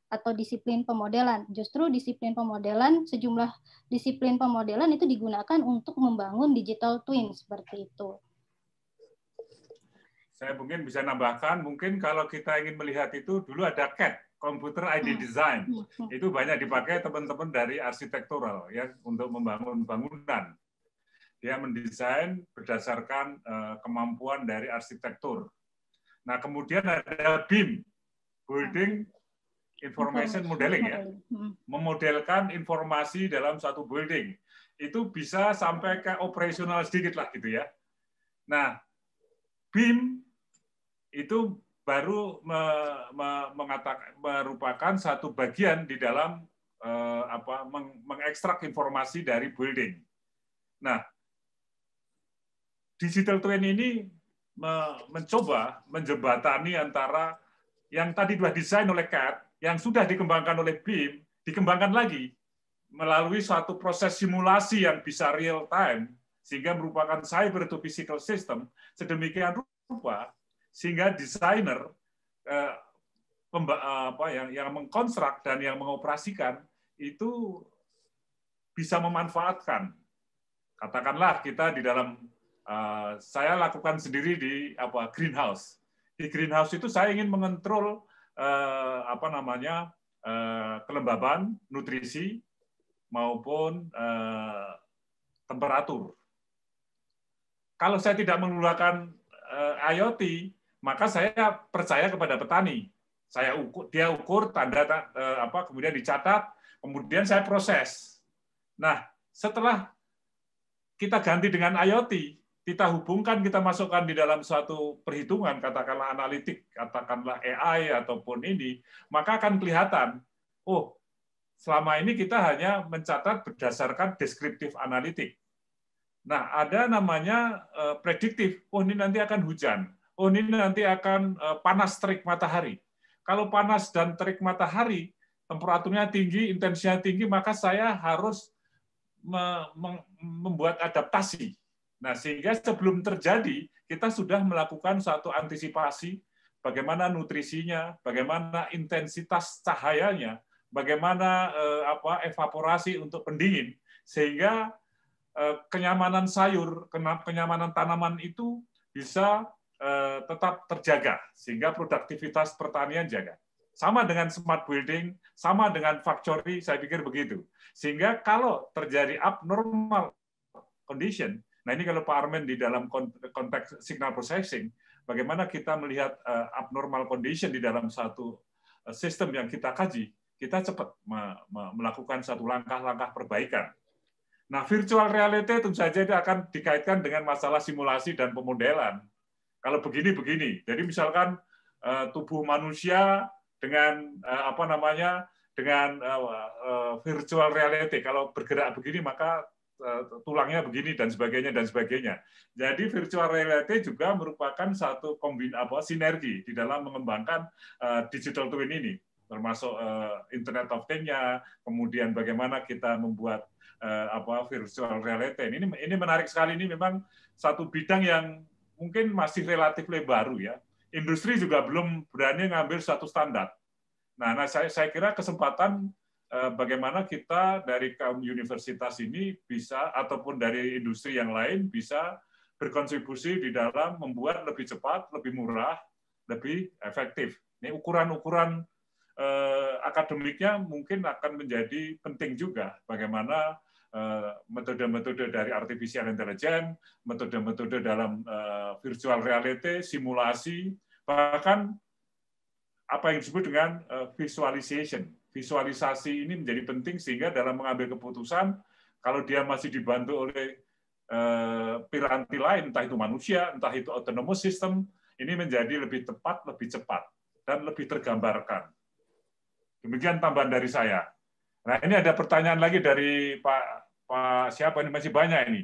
atau disiplin pemodelan. Justru disiplin pemodelan, sejumlah disiplin pemodelan itu digunakan untuk membangun digital twin seperti itu. Saya mungkin bisa nambahkan, mungkin kalau kita ingin melihat itu dulu ada CAD, Computer ID hmm. Design. Hmm, hmm. Itu banyak dipakai teman-teman dari arsitektural ya untuk membangun bangunan. Dia mendesain berdasarkan eh, kemampuan dari arsitektur. Nah, kemudian ada BIM, Building information modeling ya, hmm. memodelkan informasi dalam suatu building itu bisa sampai ke operasional sedikit lah gitu ya. Nah, BIM itu baru me, me, mengatakan merupakan satu bagian di dalam eh, apa meng, mengekstrak informasi dari building. Nah, digital twin ini me, mencoba menjembatani antara yang tadi sudah desain oleh CAD yang sudah dikembangkan oleh BIM dikembangkan lagi melalui suatu proses simulasi yang bisa real time sehingga merupakan cyber to physical system sedemikian rupa sehingga desainer eh, eh, apa yang yang mengkonstruk dan yang mengoperasikan itu bisa memanfaatkan katakanlah kita di dalam eh, saya lakukan sendiri di apa greenhouse di greenhouse itu saya ingin mengontrol eh, apa namanya eh, kelembaban, nutrisi maupun eh, temperatur. Kalau saya tidak menggunakan eh, IoT, maka saya percaya kepada petani. Saya ukur, dia ukur tanda eh, apa, kemudian dicatat, kemudian saya proses. Nah, setelah kita ganti dengan IoT, kita hubungkan, kita masukkan di dalam suatu perhitungan, katakanlah analitik, katakanlah AI ataupun ini, maka akan kelihatan, oh, selama ini kita hanya mencatat berdasarkan deskriptif analitik. Nah, ada namanya eh, prediktif, oh ini nanti akan hujan, oh ini nanti akan eh, panas terik matahari. Kalau panas dan terik matahari, temperaturnya tinggi, intensinya tinggi, maka saya harus membuat adaptasi Nah, sehingga sebelum terjadi, kita sudah melakukan satu antisipasi bagaimana nutrisinya, bagaimana intensitas cahayanya, bagaimana eh, apa evaporasi untuk pendingin sehingga eh, kenyamanan sayur, kenyamanan tanaman itu bisa eh, tetap terjaga sehingga produktivitas pertanian jaga. Sama dengan smart building, sama dengan factory, saya pikir begitu. Sehingga kalau terjadi abnormal condition, Nah ini kalau Pak Armen di dalam konteks signal processing, bagaimana kita melihat eh, abnormal condition di dalam satu eh, sistem yang kita kaji, kita cepat melakukan satu langkah-langkah perbaikan. Nah, virtual reality tentu saja itu akan dikaitkan dengan masalah simulasi dan pemodelan. Kalau begini-begini, jadi misalkan eh, tubuh manusia dengan apa namanya dengan virtual reality, kalau bergerak begini maka Eh, tulangnya begini dan sebagainya dan sebagainya. Jadi virtual reality juga merupakan satu kombin apa sinergi di dalam mengembangkan eh, digital twin ini termasuk eh, internet of things kemudian bagaimana kita membuat apa virtual reality. Ini ini menarik sekali ini memang satu bidang yang mungkin masih relatif baru ya. Industri juga belum berani ngambil satu standar. Nah, nah saya, saya kira kesempatan Eh, bagaimana kita dari kaum universitas ini bisa ataupun dari industri yang lain bisa berkontribusi di dalam membuat lebih cepat, lebih murah, lebih efektif. Ini ukuran-ukuran eh, akademiknya mungkin akan menjadi penting juga bagaimana eh, metode-metode eh, dari artificial intelligence, metode-metode dalam eh, virtual reality, simulasi, bahkan apa yang disebut dengan eh, visualization visualisasi ini menjadi penting sehingga dalam mengambil keputusan kalau dia masih dibantu oleh eh, piranti lain, entah itu manusia, entah itu autonomous system, ini menjadi lebih tepat, lebih cepat, dan lebih tergambarkan. Demikian tambahan dari saya. Nah, ini ada pertanyaan lagi dari Pak, Pak siapa ini masih banyak ini.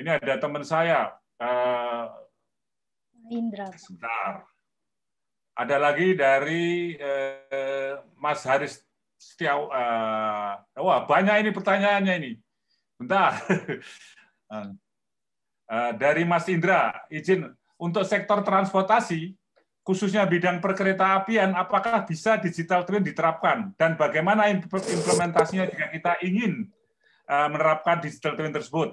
Ini ada teman saya. Uh, Indra. Sebentar. Ada lagi dari uh, Mas Haris setiap uh, wah banyak ini pertanyaannya ini. Bentar. uh, dari Mas Indra, izin untuk sektor transportasi khususnya bidang perkereta apian, apakah bisa digital twin diterapkan dan bagaimana implementasinya jika kita ingin eh, menerapkan digital twin tersebut.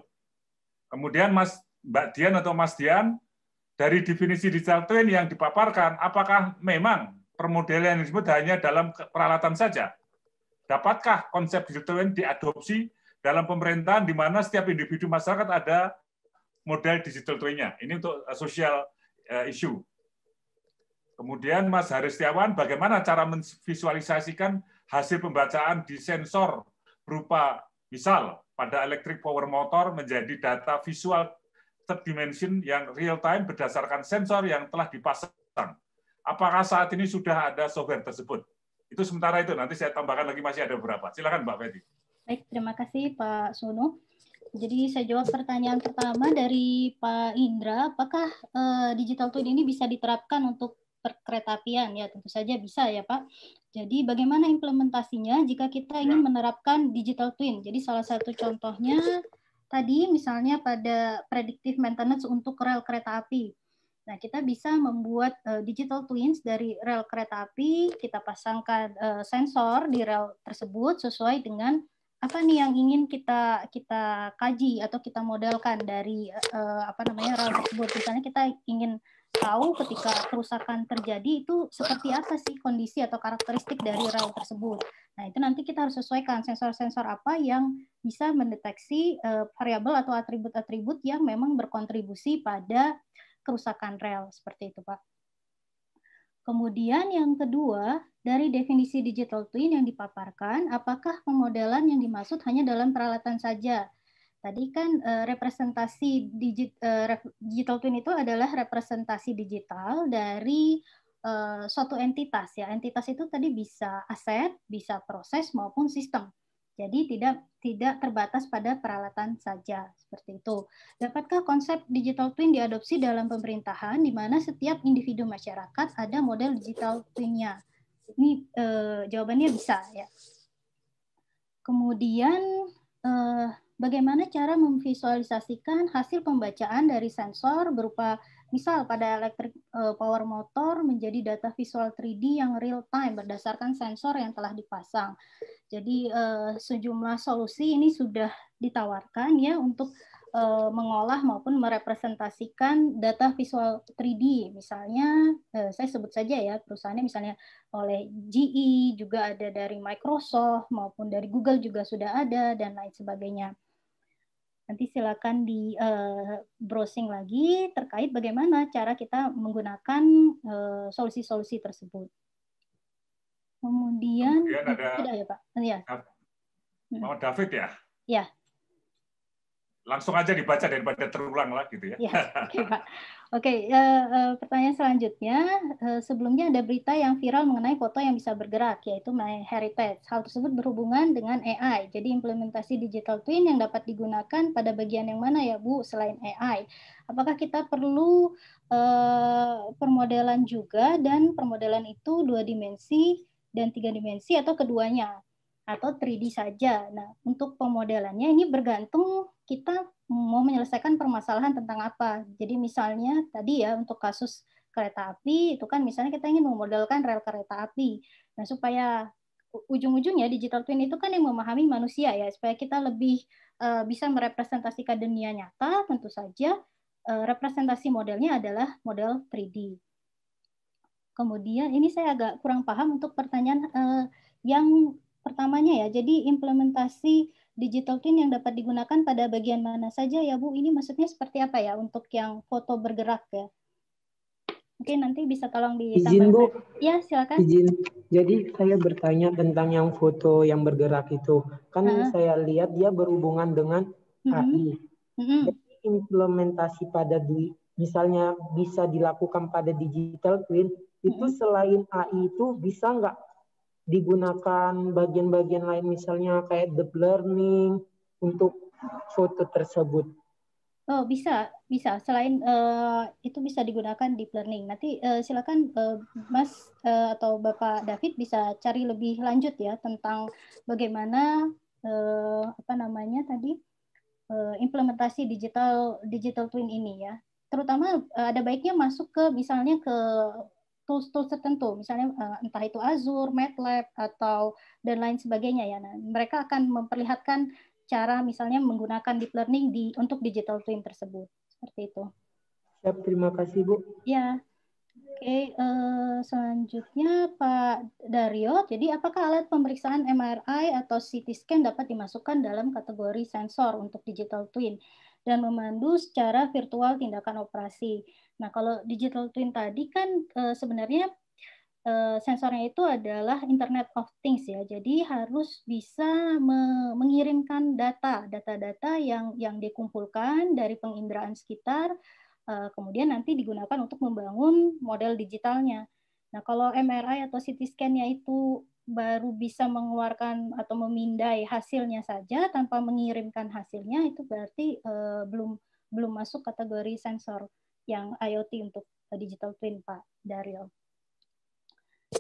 Kemudian Mas Mbak Dian atau Mas Dian dari definisi digital twin yang dipaparkan apakah memang permodelan yang disebut hanya dalam peralatan saja Dapatkah konsep digital twin diadopsi dalam pemerintahan di mana setiap individu masyarakat ada model digital twin-nya? Ini untuk eh, sosial eh, isu. Kemudian Mas Haris Tiawan, bagaimana cara mensvisualisasikan hasil pembacaan di sensor berupa misal pada electric power motor menjadi data visual third dimension yang real time berdasarkan sensor yang telah dipasang. Apakah saat ini sudah ada software tersebut? Itu sementara itu, nanti saya tambahkan lagi masih ada beberapa. Silakan Mbak Betty. Baik, terima kasih Pak Suno. Jadi saya jawab pertanyaan pertama dari Pak Indra, apakah uh, digital twin ini bisa diterapkan untuk kereta perkeretaapian? Ya tentu saja bisa ya Pak. Jadi bagaimana implementasinya jika kita ya. ingin menerapkan digital twin? Jadi salah satu contohnya tadi misalnya pada predictive maintenance untuk rel kereta api. Nah, kita bisa membuat uh, digital twins dari rel kereta api, kita pasangkan uh, sensor di rel tersebut sesuai dengan apa nih yang ingin kita kita kaji atau kita modelkan dari uh, apa namanya rel tersebut. Misalnya kita ingin tahu ketika kerusakan terjadi itu seperti apa sih kondisi atau karakteristik dari rel tersebut. Nah, itu nanti kita harus sesuaikan sensor-sensor apa yang bisa mendeteksi uh, variabel atau atribut-atribut yang memang berkontribusi pada kerusakan rel seperti itu, Pak. Kemudian yang kedua, dari definisi digital twin yang dipaparkan, apakah pemodelan yang dimaksud hanya dalam peralatan saja? Tadi kan eh, representasi eh, digital twin itu adalah representasi digital dari eh, suatu entitas ya. Entitas itu tadi bisa aset, bisa proses maupun sistem. Jadi tidak tidak terbatas pada peralatan saja seperti itu. Dapatkah konsep digital twin diadopsi dalam pemerintahan di mana setiap individu masyarakat ada model digital twinnya? Ini eh, jawabannya bisa ya. Kemudian eh, bagaimana cara memvisualisasikan hasil pembacaan dari sensor berupa misal pada electric eh, power motor menjadi data visual 3D yang real time berdasarkan sensor yang telah dipasang. Jadi uh, sejumlah solusi ini sudah ditawarkan ya untuk uh, mengolah maupun merepresentasikan data visual 3D. Misalnya uh, saya sebut saja ya perusahaannya misalnya oleh GE juga ada dari Microsoft maupun dari Google juga sudah ada dan lain sebagainya. Nanti silakan di uh, browsing lagi terkait bagaimana cara kita menggunakan solusi-solusi uh, solusi -solusi tersebut. Kemudian, Kemudian eh, ada sudah ya Pak. Ya. Hmm. Mama David ya. Ya. Langsung aja dibaca daripada terulang lah gitu ya. ya Oke okay, Pak. Oke, okay, uh, eh, uh, eh, pertanyaan selanjutnya. Uh, sebelumnya ada berita yang viral mengenai foto yang bisa bergerak, yaitu My Heritage. Hal tersebut berhubungan dengan AI. Jadi implementasi digital twin yang dapat digunakan pada bagian yang mana ya Bu selain AI? Apakah kita perlu uh, permodelan juga dan permodelan itu dua dimensi dan tiga dimensi atau keduanya atau 3D saja. Nah, untuk pemodelannya ini bergantung kita mau menyelesaikan permasalahan tentang apa. Jadi misalnya tadi ya untuk kasus kereta api itu kan misalnya kita ingin memodelkan rel kereta api. Nah, supaya ujung-ujungnya digital twin itu kan yang memahami manusia ya, supaya kita lebih uh, bisa merepresentasikan dunia nyata, tentu saja uh, representasi modelnya adalah model 3D. Kemudian ini saya agak kurang paham untuk pertanyaan eh, yang pertamanya ya. Jadi implementasi digital twin yang dapat digunakan pada bagian mana saja ya Bu? Ini maksudnya seperti apa ya untuk yang foto bergerak ya? Oke nanti bisa tolong ditambahkan. Izin Bu. Ya silakan. Izin. Jadi saya bertanya tentang yang foto yang bergerak itu. Kan -huh. saya lihat dia berhubungan dengan mm-hmm. AI. Mm-hmm. Jadi implementasi pada di misalnya bisa dilakukan pada digital twin itu selain AI itu bisa nggak digunakan bagian-bagian lain misalnya kayak deep learning untuk foto tersebut? Oh bisa, bisa. Selain uh, itu bisa digunakan deep learning. Nanti uh, silakan uh, Mas uh, atau Bapak David bisa cari lebih lanjut ya tentang bagaimana uh, apa namanya tadi uh, implementasi digital digital twin ini ya. Terutama uh, ada baiknya masuk ke misalnya ke tools-tools tertentu, misalnya uh, entah itu Azure, MATLAB, atau dan lain sebagainya ya. Nah, mereka akan memperlihatkan cara misalnya menggunakan deep learning di untuk digital twin tersebut. Seperti itu. Siap, terima kasih Bu. Ya, Oke, okay, uh, eh, selanjutnya Pak Dario. Jadi apakah alat pemeriksaan MRI atau CT scan dapat dimasukkan dalam kategori sensor untuk digital twin dan memandu secara virtual tindakan operasi? Nah, kalau digital twin tadi kan e, sebenarnya eh, sensornya itu adalah Internet of Things ya. Jadi harus bisa me mengirimkan data, data-data yang yang dikumpulkan dari penginderaan sekitar e, kemudian nanti digunakan untuk membangun model digitalnya. Nah, kalau MRI atau CT scan-nya itu baru bisa mengeluarkan atau memindai hasilnya saja tanpa mengirimkan hasilnya itu berarti e, belum belum masuk kategori sensor yang IoT untuk eh, digital twin Pak Daryl.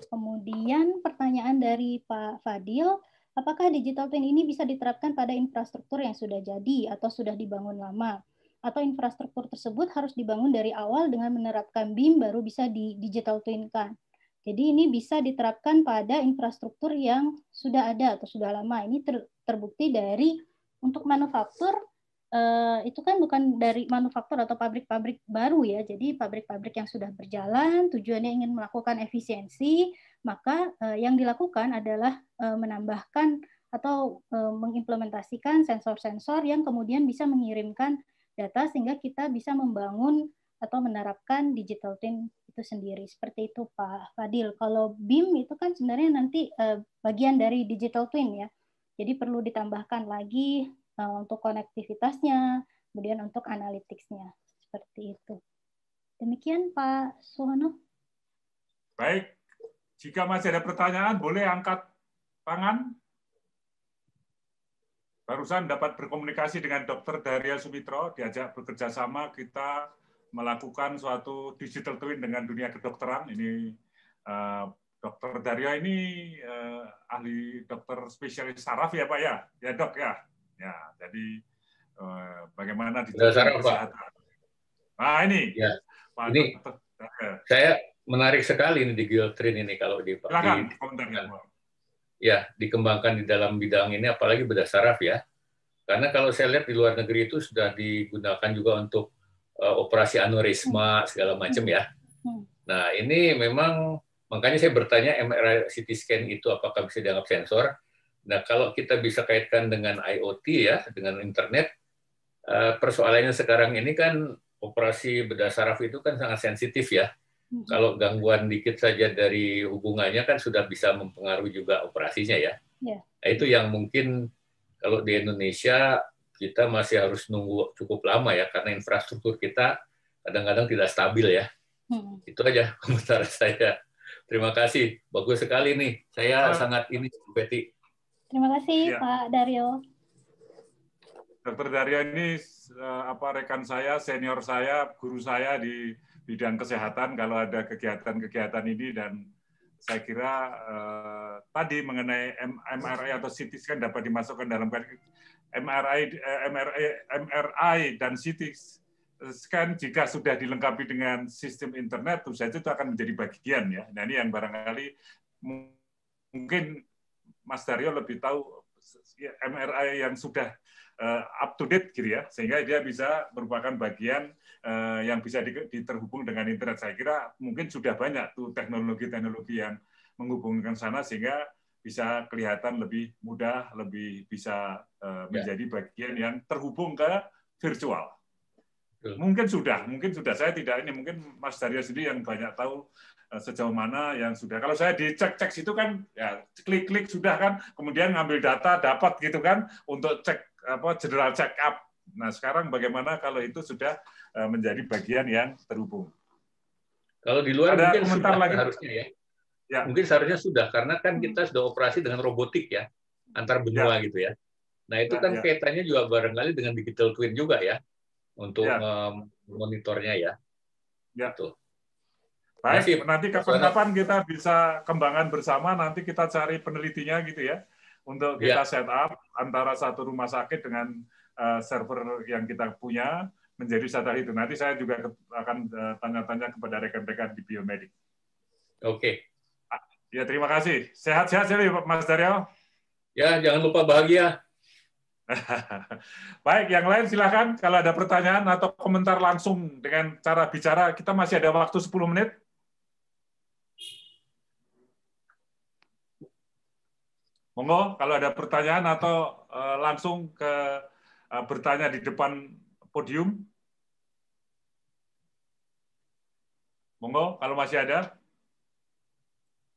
Kemudian pertanyaan dari Pak Fadil, apakah digital twin ini bisa diterapkan pada infrastruktur yang sudah jadi atau sudah dibangun lama? Atau infrastruktur tersebut harus dibangun dari awal dengan menerapkan BIM baru bisa di digital twin-kan? Jadi ini bisa diterapkan pada infrastruktur yang sudah ada atau sudah lama. Ini terbukti dari untuk manufaktur Eh, itu kan bukan dari manufaktur atau pabrik-pabrik baru ya. Jadi pabrik-pabrik yang sudah berjalan, tujuannya ingin melakukan efisiensi, maka eh, yang dilakukan adalah eh, menambahkan atau mengimplementasikan sensor-sensor yang kemudian bisa mengirimkan data sehingga kita bisa membangun atau menerapkan digital twin itu sendiri. Seperti itu Pak Fadil. Kalau BIM itu kan sebenarnya nanti bagian dari digital twin ya. Jadi perlu ditambahkan lagi Eh, untuk konektivitasnya, kemudian untuk analytics Seperti itu. Demikian Pak Suhono. Baik, jika masih ada pertanyaan, boleh angkat tangan. Barusan dapat berkomunikasi dengan Dokter Daria Sumitro, diajak bekerja sama kita melakukan suatu digital twin dengan dunia kedokteran. Ini uh, eh, Dr. Daria ini uh, ahli dokter spesialis saraf ya Pak ya? Ya dok ya? Ya, jadi eh, bagaimana di kesehatan. Nah, ini. Ya. Pak, ini Dr. saya menarik sekali ini di Giltrin ini kalau di, ya, ya, dikembangkan di dalam bidang ini apalagi bedah saraf ya. Karena kalau saya lihat di luar negeri itu sudah digunakan juga untuk uh, operasi aneurisma segala macam ya. Nah, ini memang makanya saya bertanya MRI CT scan itu apakah bisa dianggap sensor? Nah, kalau kita bisa kaitkan dengan IoT ya, dengan internet, eh, persoalannya sekarang ini kan operasi bedah saraf itu kan sangat sensitif ya. Kalau gangguan dikit saja dari hubungannya kan sudah bisa mempengaruhi juga operasinya ya. Iya. Nah, itu yang mungkin kalau di Indonesia kita masih harus nunggu cukup lama ya karena infrastruktur kita kadang-kadang tidak stabil ya. Hmm. Itu aja komentar saya. Terima kasih. Bagus sekali nih. Saya sangat ini, Betty Terima kasih ya. Pak Dario. Dokter Dario ini eh, apa rekan saya, senior saya, guru saya di bidang kesehatan kalau ada kegiatan-kegiatan ini dan saya kira eh, tadi mengenai MRI atau CT scan dapat dimasukkan dalam MRI eh, MRI MRI dan CT scan jika sudah dilengkapi dengan sistem internet tentu saja itu akan menjadi bagian ya. Nah ini yang barangkali mungkin Mas Daryo lebih tahu ya, MRI yang sudah eh, up to date gitu ya, sehingga dia bisa merupakan bagian eh, yang bisa diterhubung dengan internet. Saya kira mungkin sudah banyak tuh teknologi-teknologi yang menghubungkan sana sehingga bisa kelihatan lebih mudah, lebih bisa eh, ya. menjadi bagian yang terhubung ke virtual. Mungkin sudah, mungkin sudah. Saya tidak ini, mungkin Mas Daryo sendiri yang banyak tahu Eh, sejauh mana yang sudah. Kalau saya dicek-cek situ kan ya klik-klik sudah kan, kemudian ngambil data dapat gitu kan untuk cek apa general check up. Nah, sekarang bagaimana kalau itu sudah eh, menjadi bagian yang terhubung? Kalau di luar Ada mungkin komentar sudah lagi harusnya ya. ya. Mungkin seharusnya sudah karena kan hmm. kita sudah operasi dengan robotik ya antar benua ya. gitu ya. Nah, itu nah, kan ya. kaitannya juga barangkali dengan digital twin juga ya untuk ya. monitornya ya. Ya. Tuh. Baik, nah, ya. nanti kapan-kapan kita bisa kembangkan bersama, nanti kita cari penelitinya gitu ya, untuk ya. kita ya. setup antara satu rumah sakit dengan eh, server yang kita punya menjadi satu itu. Nanti saya juga akan eh, tanya-tanya kepada rekan-rekan di biomedik. Oke. Ya, terima kasih. Sehat-sehat sih -sehat, Mas Daryo. Ya, jangan lupa bahagia. Baik, yang lain silahkan kalau ada pertanyaan atau komentar langsung dengan cara bicara, kita masih ada waktu 10 menit. Monggo kalau ada pertanyaan atau uh, langsung ke uh, bertanya di depan podium. Monggo kalau masih ada.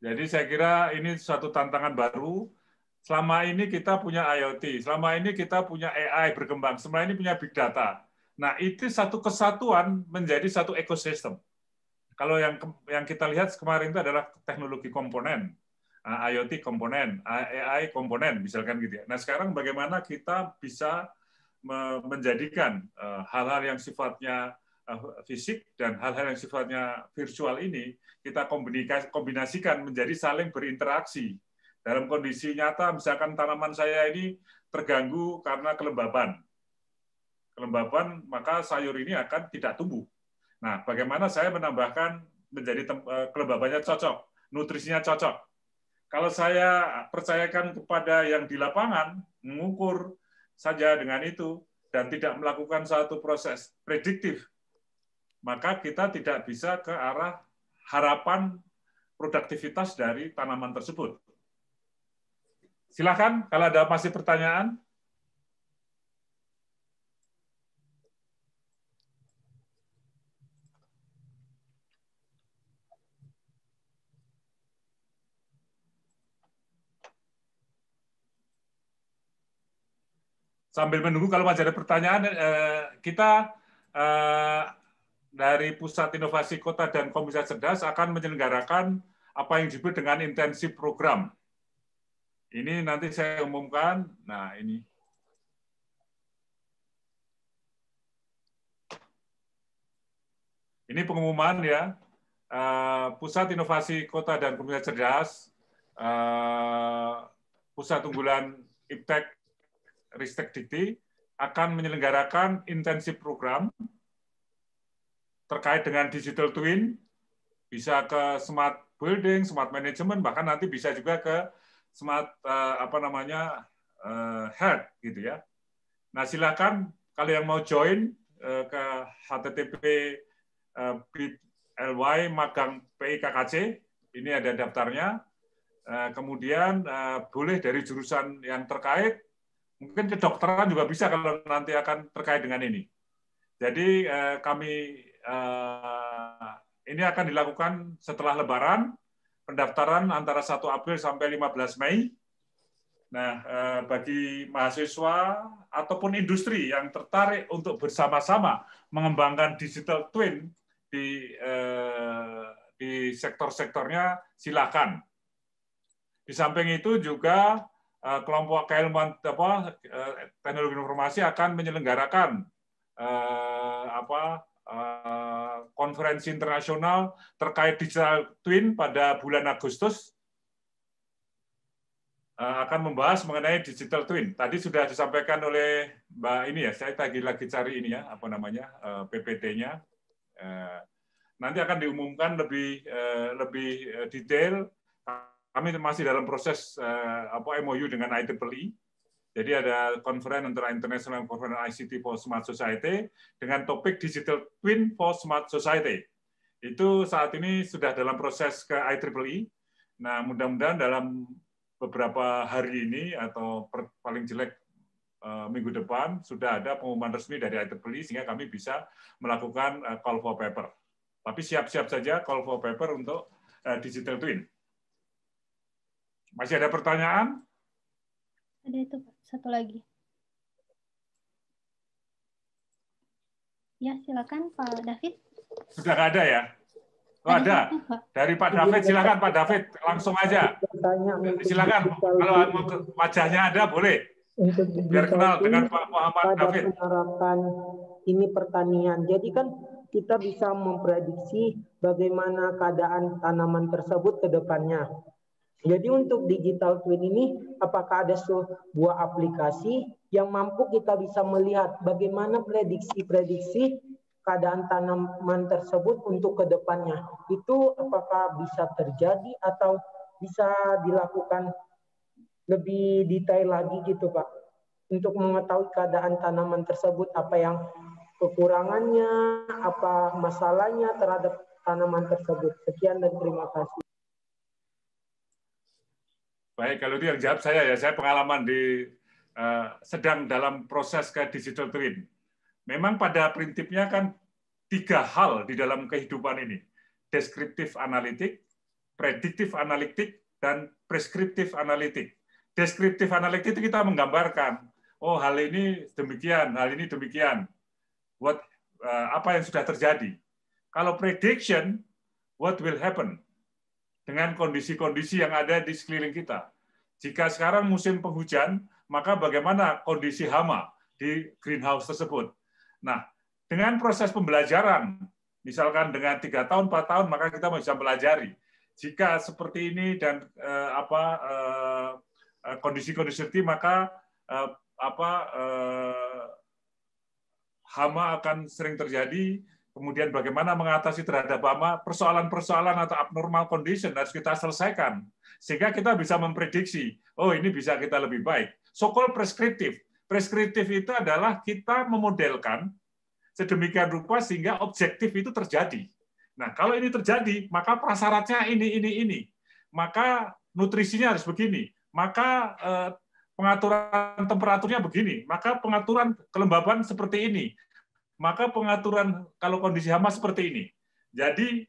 Jadi saya kira ini suatu tantangan baru. Selama ini kita punya IoT, selama ini kita punya AI berkembang, selama ini punya big data. Nah, itu satu kesatuan menjadi satu ekosistem. Kalau yang yang kita lihat kemarin itu adalah teknologi komponen IoT komponen, AI komponen, misalkan gitu ya. Nah sekarang bagaimana kita bisa menjadikan e, hal-hal yang sifatnya e, fisik dan hal-hal yang sifatnya virtual ini kita kombinasikan menjadi saling berinteraksi dalam kondisi nyata misalkan tanaman saya ini terganggu karena kelembaban kelembaban maka sayur ini akan tidak tumbuh nah bagaimana saya menambahkan menjadi e, kelembabannya cocok nutrisinya cocok kalau saya percayakan kepada yang di lapangan, mengukur saja dengan itu, dan tidak melakukan satu proses prediktif, maka kita tidak bisa ke arah harapan produktivitas dari tanaman tersebut. Silakan kalau ada masih pertanyaan. sambil menunggu kalau masih ada pertanyaan eh, kita eh, dari Pusat Inovasi Kota dan Komisi Cerdas akan menyelenggarakan apa yang disebut dengan intensif program. Ini nanti saya umumkan. Nah, ini. Ini pengumuman ya. Eh, Pusat Inovasi Kota dan Komunitas Cerdas, Pusat Unggulan IPTEK Ristek Dikti akan menyelenggarakan intensif program terkait dengan digital twin, bisa ke smart building, smart management, bahkan nanti bisa juga ke smart eh, apa namanya eh, head gitu ya. Nah silakan kalau yang mau join eh, ke http ly magang PIKKC ini ada daftarnya. Kemudian boleh dari jurusan yang terkait Mungkin kedokteran juga bisa kalau nanti akan terkait dengan ini. Jadi eh, kami eh, ini akan dilakukan setelah Lebaran, pendaftaran antara 1 April sampai 15 Mei. Nah, eh, bagi mahasiswa ataupun industri yang tertarik untuk bersama-sama mengembangkan digital twin di eh, di sektor-sektornya silakan. Di samping itu juga Eh, kelompok keilmuan apa eh, teknologi informasi akan menyelenggarakan eh, apa konferensi internasional terkait digital twin pada bulan Agustus akan membahas mengenai digital twin. Tadi sudah disampaikan oleh Mbak ini ya, saya lagi lagi cari ini ya, apa namanya PPT-nya. Nanti akan diumumkan lebih lebih detail kami masih dalam proses eh, apa MOU dengan IEEE. E e. Jadi ada konferensi antara International Conference ICT for Smart Society dengan topik Digital Twin for Smart Society. Itu saat ini sudah dalam proses ke IEEE. E nah, mudah-mudahan dalam beberapa hari ini atau per, paling jelek eh, minggu depan sudah ada pengumuman resmi dari IEEE sehingga kami bisa melakukan eh, call for paper. Tapi siap-siap saja call for paper untuk digital twin. Masih ada pertanyaan? Ada itu, Pak. Satu lagi. Ya, silakan Pak David. Sudah nggak ada ya? Oh, ada. Dari Pak David, silakan Pak David, langsung aja. Silakan, kalau wajahnya ada boleh. Untuk Biar kenal dengan Pak Muhammad pada David. Menerapkan ini pertanian. Jadi kan kita bisa memprediksi bagaimana keadaan tanaman tersebut ke depannya. Jadi untuk digital twin ini apakah ada sebuah aplikasi yang mampu kita bisa melihat bagaimana prediksi-prediksi keadaan tanaman tersebut untuk kedepannya. Itu apakah bisa terjadi atau bisa dilakukan lebih detail lagi gitu Pak. Untuk mengetahui keadaan tanaman tersebut apa yang kekurangannya, apa masalahnya terhadap tanaman tersebut. Sekian dan terima kasih. Baik, kalau itu yang jawab saya ya, saya pengalaman di uh, sedang dalam proses ke digital twin. Memang pada prinsipnya kan tiga hal di dalam kehidupan ini. Deskriptif analitik, prediktif analitik, dan preskriptif analitik. Deskriptif analitik itu kita menggambarkan, oh hal ini demikian, hal ini demikian. What, uh, apa yang sudah terjadi. Kalau prediction, what will happen? dengan kondisi-kondisi yang ada di sekeliling kita. Jika sekarang musim penghujan, maka bagaimana kondisi hama di greenhouse tersebut? Nah, dengan proses pembelajaran, misalkan dengan tiga tahun, 4 tahun, maka kita bisa pelajari. Jika seperti ini dan eh, apa eh, kondisi-kondisi seperti maka eh, apa eh, hama akan sering terjadi, kemudian bagaimana mengatasi terhadap apa persoalan-persoalan atau abnormal condition harus kita selesaikan sehingga kita bisa memprediksi oh ini bisa kita lebih baik sokol preskriptif preskriptif itu adalah kita memodelkan sedemikian rupa sehingga objektif itu terjadi nah kalau ini terjadi maka prasyaratnya ini ini ini maka nutrisinya harus begini maka eh, pengaturan temperaturnya begini maka pengaturan kelembaban seperti ini maka pengaturan kalau kondisi hama seperti ini. Jadi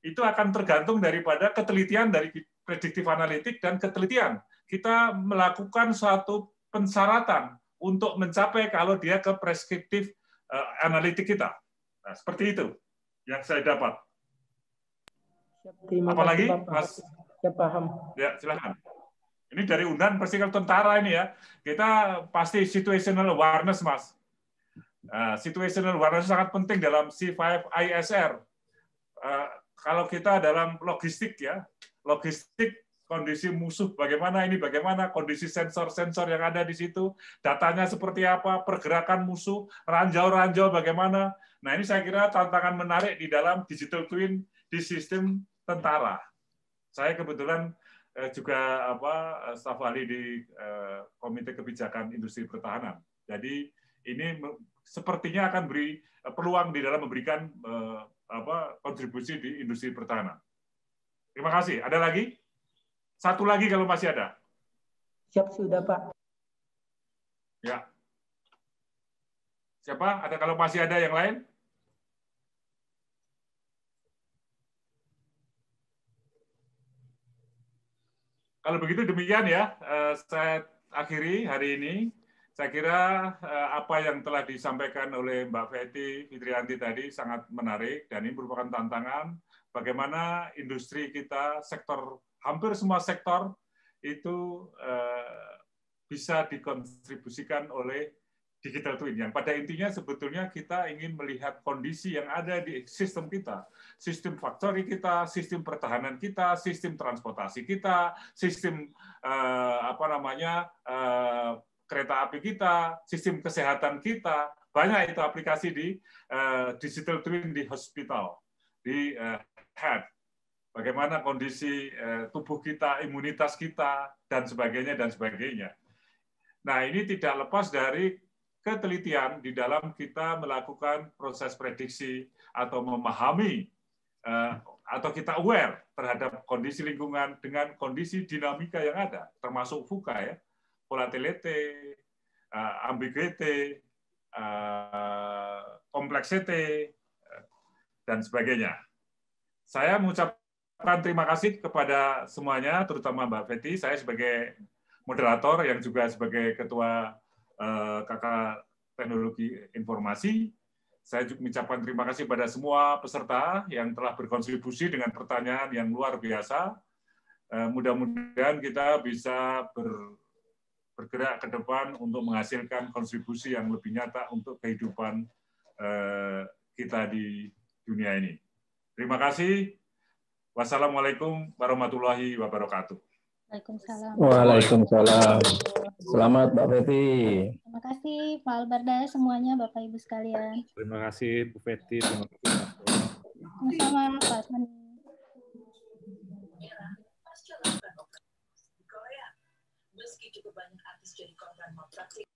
itu akan tergantung daripada ketelitian dari prediktif analitik dan ketelitian. Kita melakukan suatu pensyaratan untuk mencapai kalau dia ke preskriptif eh, analitik kita. Nah, seperti itu yang saya dapat. Apalagi, Mas? Saya paham. Ya, silakan. Ini dari undang pasti tentara ini ya. Kita pasti situational awareness, Mas Nah, situational awareness sangat penting dalam C5 ISR. Uh, eh, kalau kita dalam logistik ya, logistik kondisi musuh bagaimana ini bagaimana kondisi sensor-sensor yang ada di situ, datanya seperti apa, pergerakan musuh, ranjau-ranjau bagaimana. Nah, ini saya kira tantangan menarik di dalam digital twin di sistem tentara. Saya kebetulan eh, juga apa eh, staf ahli di Komite Kebijakan Industri Pertahanan. Jadi ini sepertinya akan beri eh, peluang di dalam memberikan uh, apa, kontribusi di industri pertahanan. Terima kasih. Ada lagi? Satu lagi kalau masih ada. Siap sudah Pak. Ya. Siapa? Ada kalau masih ada yang lain? Kalau begitu demikian ya, eh, saya akhiri hari ini. Saya kira eh, apa yang telah disampaikan oleh Mbak Feti Fitrianti tadi sangat menarik dan ini merupakan tantangan bagaimana industri kita, sektor hampir semua sektor itu eh, bisa dikontribusikan oleh digital twin yang pada intinya sebetulnya kita ingin melihat kondisi yang ada di sistem kita, sistem factory kita, sistem pertahanan kita, sistem transportasi kita, sistem eh, apa namanya kereta api kita, sistem kesehatan kita, banyak itu aplikasi di uh, digital twin di hospital, di uh, eh, health, Bagaimana kondisi uh, tubuh kita, imunitas kita, dan sebagainya dan sebagainya. Nah ini tidak lepas dari ketelitian di dalam kita melakukan proses prediksi atau memahami atau kita aware terhadap kondisi lingkungan dengan kondisi dinamika yang ada, termasuk VUCA ya, volatility, uh, ambiguity, uh, complexity, uh, dan sebagainya. Saya mengucapkan terima kasih kepada semuanya, terutama Mbak Betty, saya sebagai moderator yang juga sebagai ketua uh, kakak teknologi informasi. Saya juga mengucapkan terima kasih pada semua peserta yang telah berkontribusi dengan pertanyaan yang luar biasa. E, mudah-mudahan kita bisa ber, bergerak ke depan untuk menghasilkan kontribusi yang lebih nyata untuk kehidupan eh, kita di dunia ini. Terima kasih. Wassalamualaikum warahmatullahi wabarakatuh. Waalaikumsalam. Waalaikumsalam. Selamat Mbak Feti. Terima kasih Pak Albarda semuanya Bapak Ibu sekalian. Terima kasih Bu Feti. Terima kasih. Pak meski cukup banyak artis jadi korban malpraktik